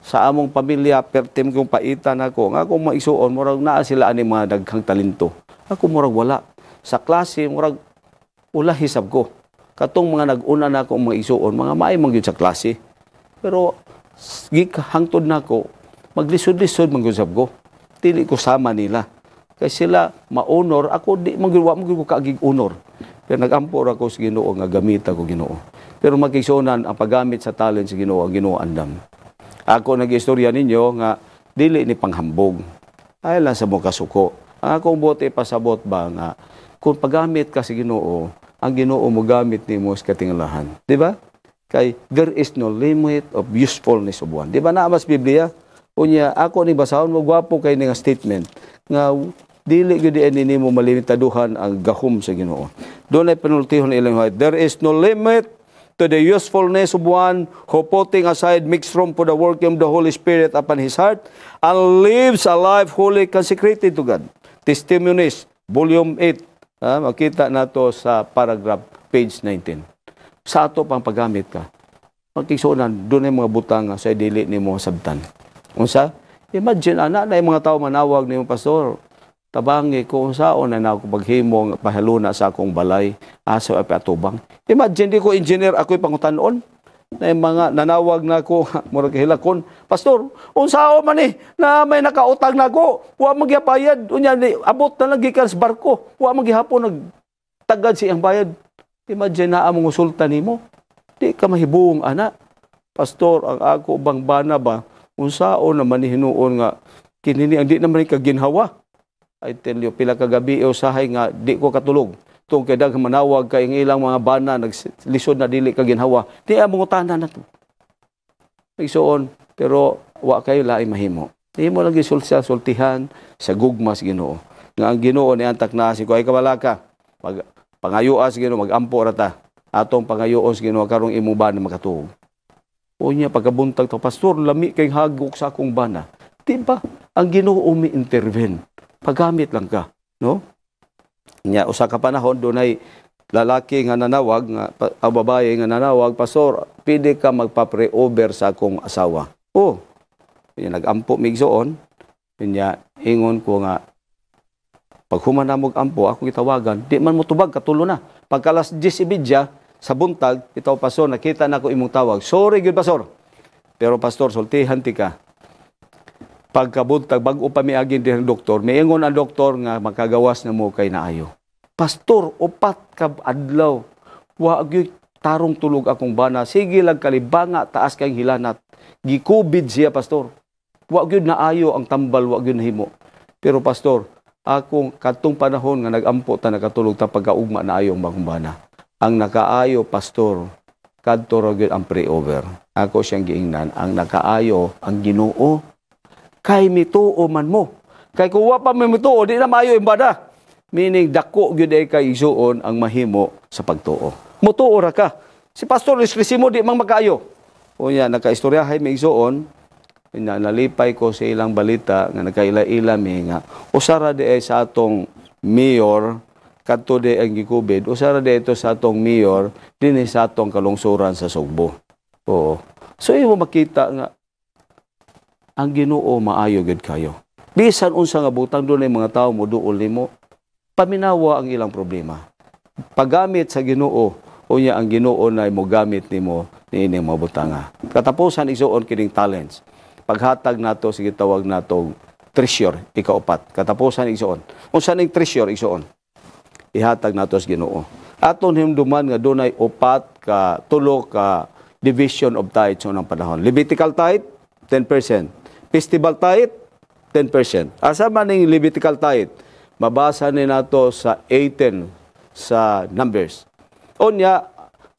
sa among pamilya pertim kong paitan ako nga kung maisuon murag naa sila ani mga daghang talento ako murag wala sa klase murag ula hisab ko katong mga naguna na ako maisuon mga maay man sa klase pero hangtod nako maglisod-lisod man ko dili ko sama nila kay sila maonor ako di magwa mo ko kaagig honor pero nagampor ako sa Ginoo nga gamit ako Ginoo pero magkisunan ang paggamit sa talent sa Ginoo ang Ginoo andam ako nagistorya ninyo nga dili ni panghambog. Ay lang sa mo kasuko. Ako bote pa sa bot ba nga kung paggamit ka sa Ginoo, ang Ginoo mo gamit ni sa katingalahan. Di ba? Kay there is no limit of usefulness of one. Di ba na mas Biblia? Unya ako ni basahon mo gwapo kay ning statement nga dili gyud ni nimo malimitaduhan ang gahom sa Ginoo. Doon ay penultihon ilang there is no limit to the usefulness of one who putting aside makes room for the working of the Holy Spirit upon his heart and lives a life holy consecrated to God. Testimonies, Volume 8. Ah, makita na to sa paragraph page 19. Sa ato pang paggamit ka. Pagkiksunan, doon ay mga butang sa dili ni mo sabtan. Unsa? Imagine, ana na yung mga tao manawag ni mo, Pastor, tabangi ko saon na nakupaghimong pahaluna sa akong balay aso ay atubang imagine di ko engineer ako'y pangutanon na mga nanawag na ko murag hilakon pastor unsao man ni eh, na may nakautang na ko wa magyapayad unya ni abot na lang gikan sa barko wa magihapon nag tagad ang bayad imagine na mong usulta nimo di ka mahibuong ana pastor ang ako bang bana ba unsao na ni eh, hinuon nga kinini ang di naman ginhawa I tell you, pila kagabi o oh, nga di ko katulog. Tungkol kay manawag kay ang ilang mga bana naglisod na dili ka ginhawa. Di ang mangutana na to. Igsuon, pero wa kayo laay mahimo. Di mo lang gisulsa sultihan sa gugmas Ginoo. Nga ang Ginoo ni antak na si Kuya Kabalaka. Pag pangayoas Ginoo magampo ra ta. Atong pangayoos Ginoo karong imo bana na makatuog. O niya pagkabuntag to pastor lami kay hagok sa akong bana. Di ba ang Ginoo umi-intervene pagamit lang ka, no? Nya usa ka panahon dunay lalaki nga nanawag nga o babae nga nanawag, pastor, pwede ka magpa-pre-over sa akong asawa. Oh, nya nagampo migsoon, nya ingon ko nga pag humanamog ampo, ako gitawagan, di man mo tubag, katulo na. Pagkalas 10 ibidya, sa buntag, itaw pastor, nakita na ako imong tawag. Sorry, good pastor. Pero pastor, sultihan ti ka pagkabuntag bag-o pa miagin din ang doktor miingon ang doktor nga makagawas na mo kay naayo pastor upat ka adlaw wa gyud tarong tulog akong bana sige lang kalibanga taas kay hilanat gi covid siya pastor wa gyud naayo ang tambal wa gyud nahimo pero pastor akong katong panahon nga nagampo ta nakatulog ta pagkaugma na ayo ang bangbana ang nakaayo pastor kadto ra ang pre-over ako siyang giingnan ang nakaayo ang Ginoo kay mituo man mo. Kay kuwa pa may mituo, di na maayo imbada. Meaning, dako gyud ay kay isuon ang mahimo sa pagtuo. Mutuo ra ka. Si Pastor Luis Crisimo, di mang makaayo. O yan, hay may isuon. na nalipay ko sa ilang balita nga nagkaila-ila mi nga usara di ay sa atong mayor kadto di ang gikubid usara di ito sa atong mayor dinhi sa atong kalungsuran sa Sugbo oo so imo makita nga ang Ginoo maayo gid kayo. Bisan unsa nga butang dunay mga tawo mo duol nimo, paminawa ang ilang problema. Pagamit sa Ginoo unya ang Ginoo na mo gamit nimo niining mga butanga. Katapusan igsuon kining talents. Paghatag nato sa gitawag natong treasure ikaupat. Katapusan igsuon. Unsa ning treasure igsuon? Ihatag nato sa Ginoo. Aton himduman nga dunay upat ka tulo ka division of tithes unang panahon. Levitical tithe 10% festival tithe, 10%. Asa man ning Levitical tithe? Mabasa ni nato sa 18 sa Numbers. O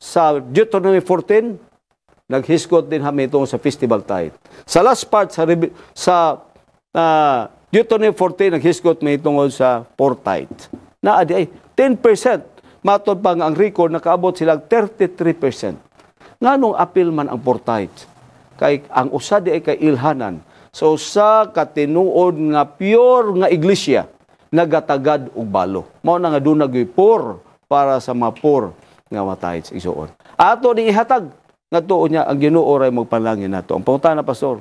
sa Deuteronomy 14, naghisgot din kami itong sa festival tithe. Sa last part, sa, sa uh, Deuteronomy 14, naghisgot may tungkol sa four tithe. Na adi ay 10%. Matod pang ang record, nakaabot silang 33%. Nganong nung apil man ang 4 tithe, kay ang usadi ay kay ilhanan sa usa nga pure nga iglesia nagatagad og balo. Mao na nga do dunag poor para sa mga poor nga matay sa igsuon. Ato ni ihatag ngadto niya ang Ginoo ray magpanalangin nato. Ang na pastor,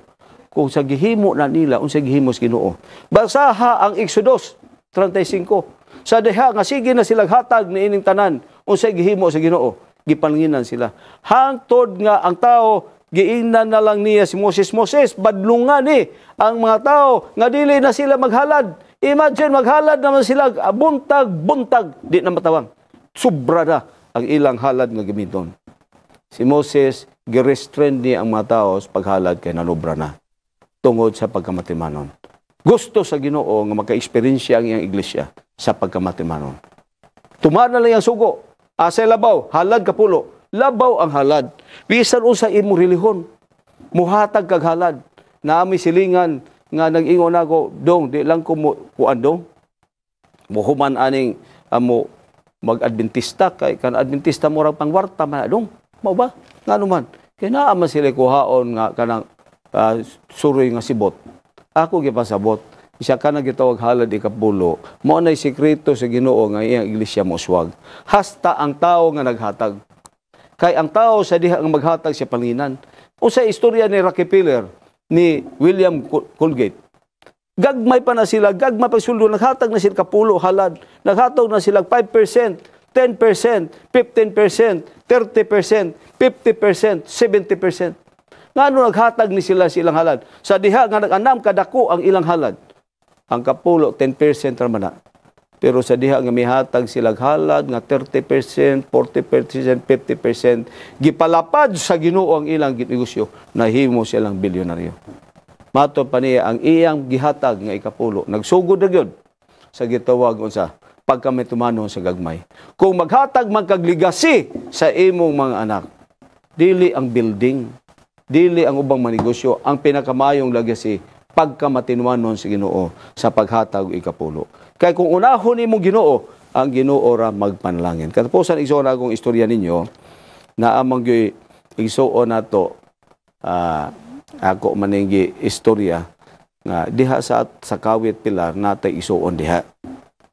kung sa gihimo na nila unsa gihimo sa Ginoo. Basaha ang Exodus 35. Sa deha nga sige na sila hatag ni ining tanan unsa gihimo sa Ginoo. Gipanginan sila. Hangtod nga ang tao giingnan na lang niya si Moses. Moses, badlungan eh, ang mga tao nga dili na sila maghalad. Imagine, maghalad naman sila buntag, buntag, di na matawang. Sobra na ang ilang halad nga gamiton. Si Moses, girestrain niya ang mga tao sa paghalad kay nanobra na tungod sa pagkamatimanon. Gusto sa ginoo nga maka-experience ang iyang iglesia sa pagkamatimanon. Tumana lang yung sugo. Asay labaw, halad kapulo labaw ang halad. Bisan usa imong relihon, muhatag kag halad. Naami silingan nga nag-ingon ako, dong, di lang ko mu, kuan dong. Muhuman aning amo mag-adventista kay kan adventista mo ra pangwarta man dong. Mao ba? Ngano man. Kay naa man sila kuhaon nga kanang uh, suroy nga sibot. Ako gipasabot isa ka na gitawag halad ikapulo, mo na'y sekreto sa ginoo nga iyang iglesia mo uswag. Hasta ang tao nga naghatag. Kay ang tao sa diha ang maghatag sa panginan. O sa istorya ni Rockefeller, ni William Colgate, gagmay pa na sila, gagmay pa suldo, naghatag na sila kapulo, halad, naghatag na sila 5%, 10%, 15%, 30%, 50%, 70%. Nga ano naghatag ni sila ilang halad? Sa diha nga nag-anam kadako ang ilang halad. Ang kapulo, 10% raman na. Pero sa diha nga mihatag sila halad nga 30%, 40%, 50%, gipalapad sa Ginoo ang ilang negosyo, nahimo silang bilyonaryo. Mato pa niya ang iyang gihatag nga ikapulo, nagsugod na gyud sa gitawag unsa pagka pagkamitumanon sa gagmay. Kung maghatag legacy sa imong mga anak, dili ang building, dili ang ubang manegosyo, ang pinakamayong legacy pagka matinuanon sa Ginoo sa paghatag o ikapulo. Kay kung unahon ni mong ginoo, ang ginoo ra magpanlangin. Katapusan, igsoon na akong istorya ninyo na amang gyoy igsoon na to uh, ako maninggi istorya nga diha sa sa kawit pilar natay igsoon diha.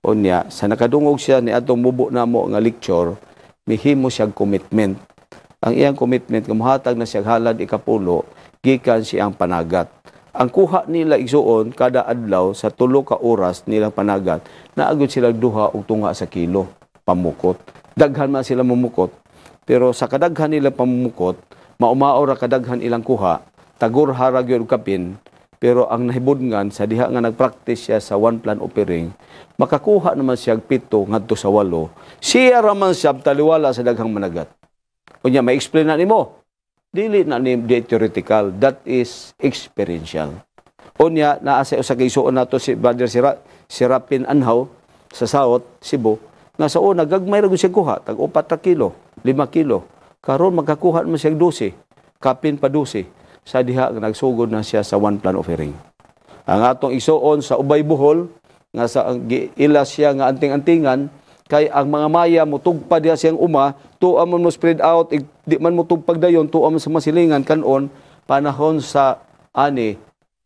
Unya, sa nakadungog siya ni atong mubo na mo nga lecture, mihimo siyang commitment. Ang iyang commitment, kumuhatag na siya halad ikapulo, gikan siyang panagat ang kuha nila igsuon kada adlaw sa tulo ka oras nilang panagat naagod sila duha og tunga sa kilo pamukot daghan man sila mamukot pero sa kadaghan nila pamukot maumao ra kadaghan ilang kuha tagur harag yun kapin pero ang nahibudngan sa diha nga nagpraktis siya sa one plan offering makakuha naman siya pito ngadto sa walo siya ra man siya taliwala sa daghang managat unya ma-explain na nimo dili na ni di theoretical that is experiential unya naa sa usa suon nato si Brother Sira, Serapin Anhaw sa South Cebu nga sa una gagmay ra siya kuha tag upat kilo 5 kilo karon magkakuha man siya 12 kapin pa 12 sa diha nagsugod na siya sa one plan offering ang atong isuon sa ubay buhol nga sa ila siya nga anting-antingan kay ang mga maya mutugpa diha siyang uma to man mo spread out ig, di man mo tugpag dayon tuwa man sa masilingan kanon panahon sa ani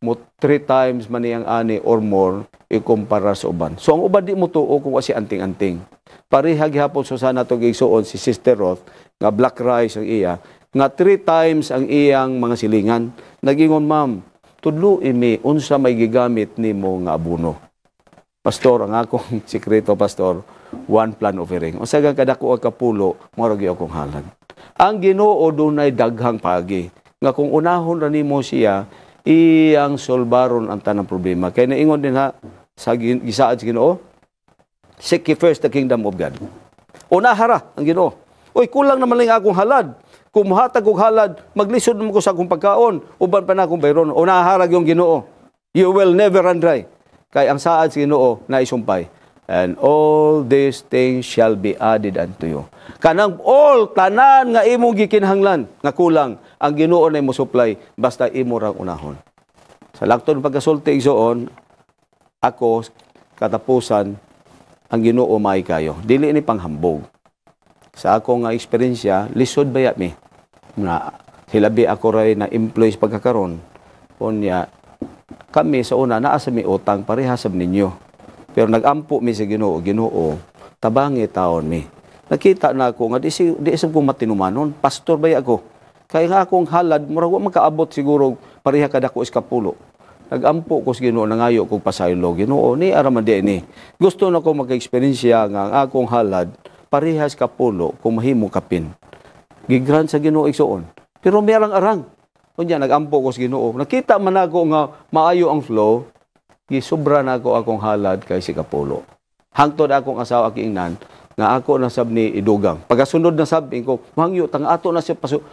mo three times man niyang ani or more ikumpara sa uban. So ang uban di mo tuo kung kasi anting-anting. pareha hapon so sana to gigsuon si Sister Roth nga black rice ang iya nga three times ang iyang mga silingan. Nagingon ma'am, tudlo imi unsa may gigamit nimo nga abono. Pastor, ang akong sikreto pastor, one plan offering. Unsa gang kadako ka pulo, mao akong halag. Ang Ginoo dunay daghang pagi nga kung unahon ra nimo siya, iyang solbaron ang tanang problema. Kay naingon din ha sa gisaad sa Ginoo, seek ye first the kingdom of God. Unahara ang Ginoo. Oy, kulang naman lang akong halad. Kung muhatag og halad, maglisod mo ko sa akong pagkaon, uban pa na akong bayron. Unahara harag yung Ginoo. You will never run dry. Kay ang saad sa Ginoo na isumpay and all these things shall be added unto you. Kanang all tanan nga imong gikinhanglan nga kulang ang Ginoo na imo supply basta imo rang unahon. Sa lakton pagkasulti igsoon ako katapusan ang Ginoo may kayo. Dili ni panghambog. Sa ako nga experience, lisod baya mi na hilabi ako ray na employees pagkakaron unya kami sa una naa sa mi utang parehas sab ninyo pero nagampo mi sa Ginoo, Ginoo, tabangi taon mi. Nakita na ako nga di si di isip ko matinumanon, pastor ba ako? Kay nga akong halad mura wa makaabot siguro pareha kadako iskapulo. Nagampo ko sa Ginoo nangayo kog pasaylo Ginoo ni araman di ni. Gusto na ko maka-eksperyensya nga ang akong halad parehas pulo kung mahimo kapin. Gigran sa Ginoo igsuon. Pero merang arang. Unya nagampo ko sa Ginoo. Nakita man ako nga maayo ang flow, gisubra na ako akong halad kay si Kapulo. Hangtod akong asawa kiingnan, nga ako na sab ni idugang. Pagkasunod na sab ko, mangyo tang ato na siya pasu-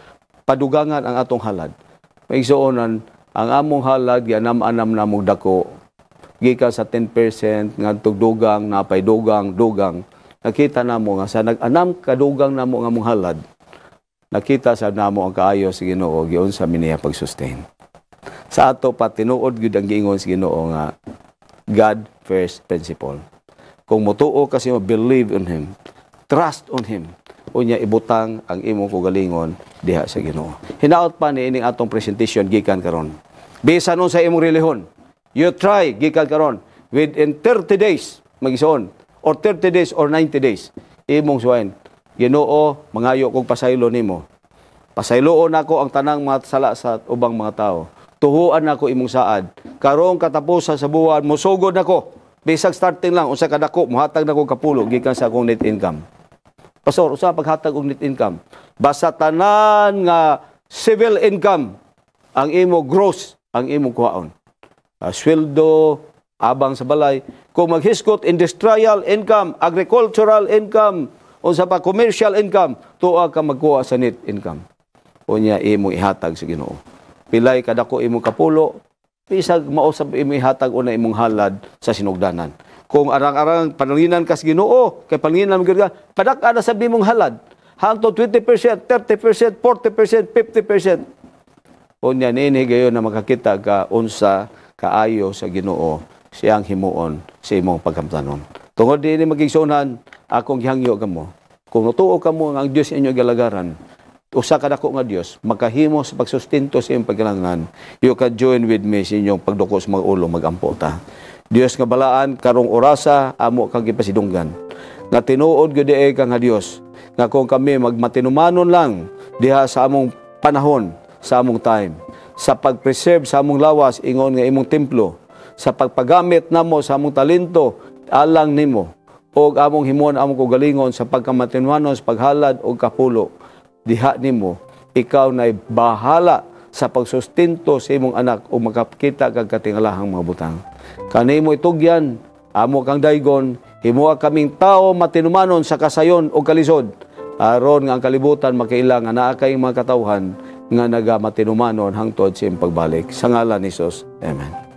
padugangan ang atong halad. Paigsuonan ang among halad ganam-anam na mong dako gika sa 10% nga dugang napay dugang dugang nakita namo nga sa nag-anam ka dugang na mo nga mong halad nakita sa namo ang kaayo sa Ginoo giun sa miniya sustain sa ato pa tinuod gyud ang giingon sa Ginoo nga God first principle. Kung motuo kasi mo believe in him, trust on him, unya ibutang ang imong kugalingon diha sa Ginoo. Hinaot pa ni ining atong presentation gikan karon. Bisan unsa imong relihon, you try gikan karon within 30 days magisuon or 30 days or 90 days imong suwain. Ginoo, mangayo kog pasaylo nimo. Pasayloon nako ang tanang mga sala sa ubang mga tao tuhuan ako imong saad. Karong katapusan sa buwan, musugod ako. Bisag starting lang, unsa kadako, muhatag na ko kapulo, gikan sa akong net income. Pastor, usa paghatag og net income. Basta tanan nga civil income, ang imo gross, ang imo kuhaon. Uh, sweldo, abang sa balay. Kung maghiskot industrial income, agricultural income, unsa pa commercial income, tuwa ka magkuha sa net income. O niya imo ihatag sa Ginoo pilay kadako imong kapulo, bisag mausap imo hatag una imong halad sa sinugdanan. Kung arang-arang pananginan kas Ginoo, kay pananginan gyud ka, padak-a na sabi halad. Hangtod 20%, 30%, 40%, 50%. Unya nini gayon na makakita ka unsa kaayo sa Ginoo siyang himuon sa imong pagkamtanon. Tungod din magigsunan akong gihangyo kamo. Kung natuo kamo ang Dios inyo galagaran, usa ka dako nga Dios makahimo sa pagsustento sa imong pagkinahanglan you can join with me sa inyong pagduko sa mga ulo magampo ta Dios nga balaan karong orasa amo kang gipasidunggan nga tinuod gyud diay kang Dios nga kung kami magmatinumanon lang diha sa among panahon sa among time sa pagpreserve sa among lawas ingon nga imong templo sa pagpagamit namo sa among talento alang nimo og among himon among kogalingon sa pagkamatinuanon sa paghalad og kapulo diha nimo ikaw na bahala sa pagsustento sa imong anak o makakita kag katingalahang mga butang. Kanimo itugyan, amo kang daigon, himuha kaming tao matinumanon sa kasayon o kalisod. Aron nga ang kalibutan makailangan naa kay mga katawhan nga naga matinumanon hangtod sa imong pagbalik. Sa ngalan ni Jesus. Amen.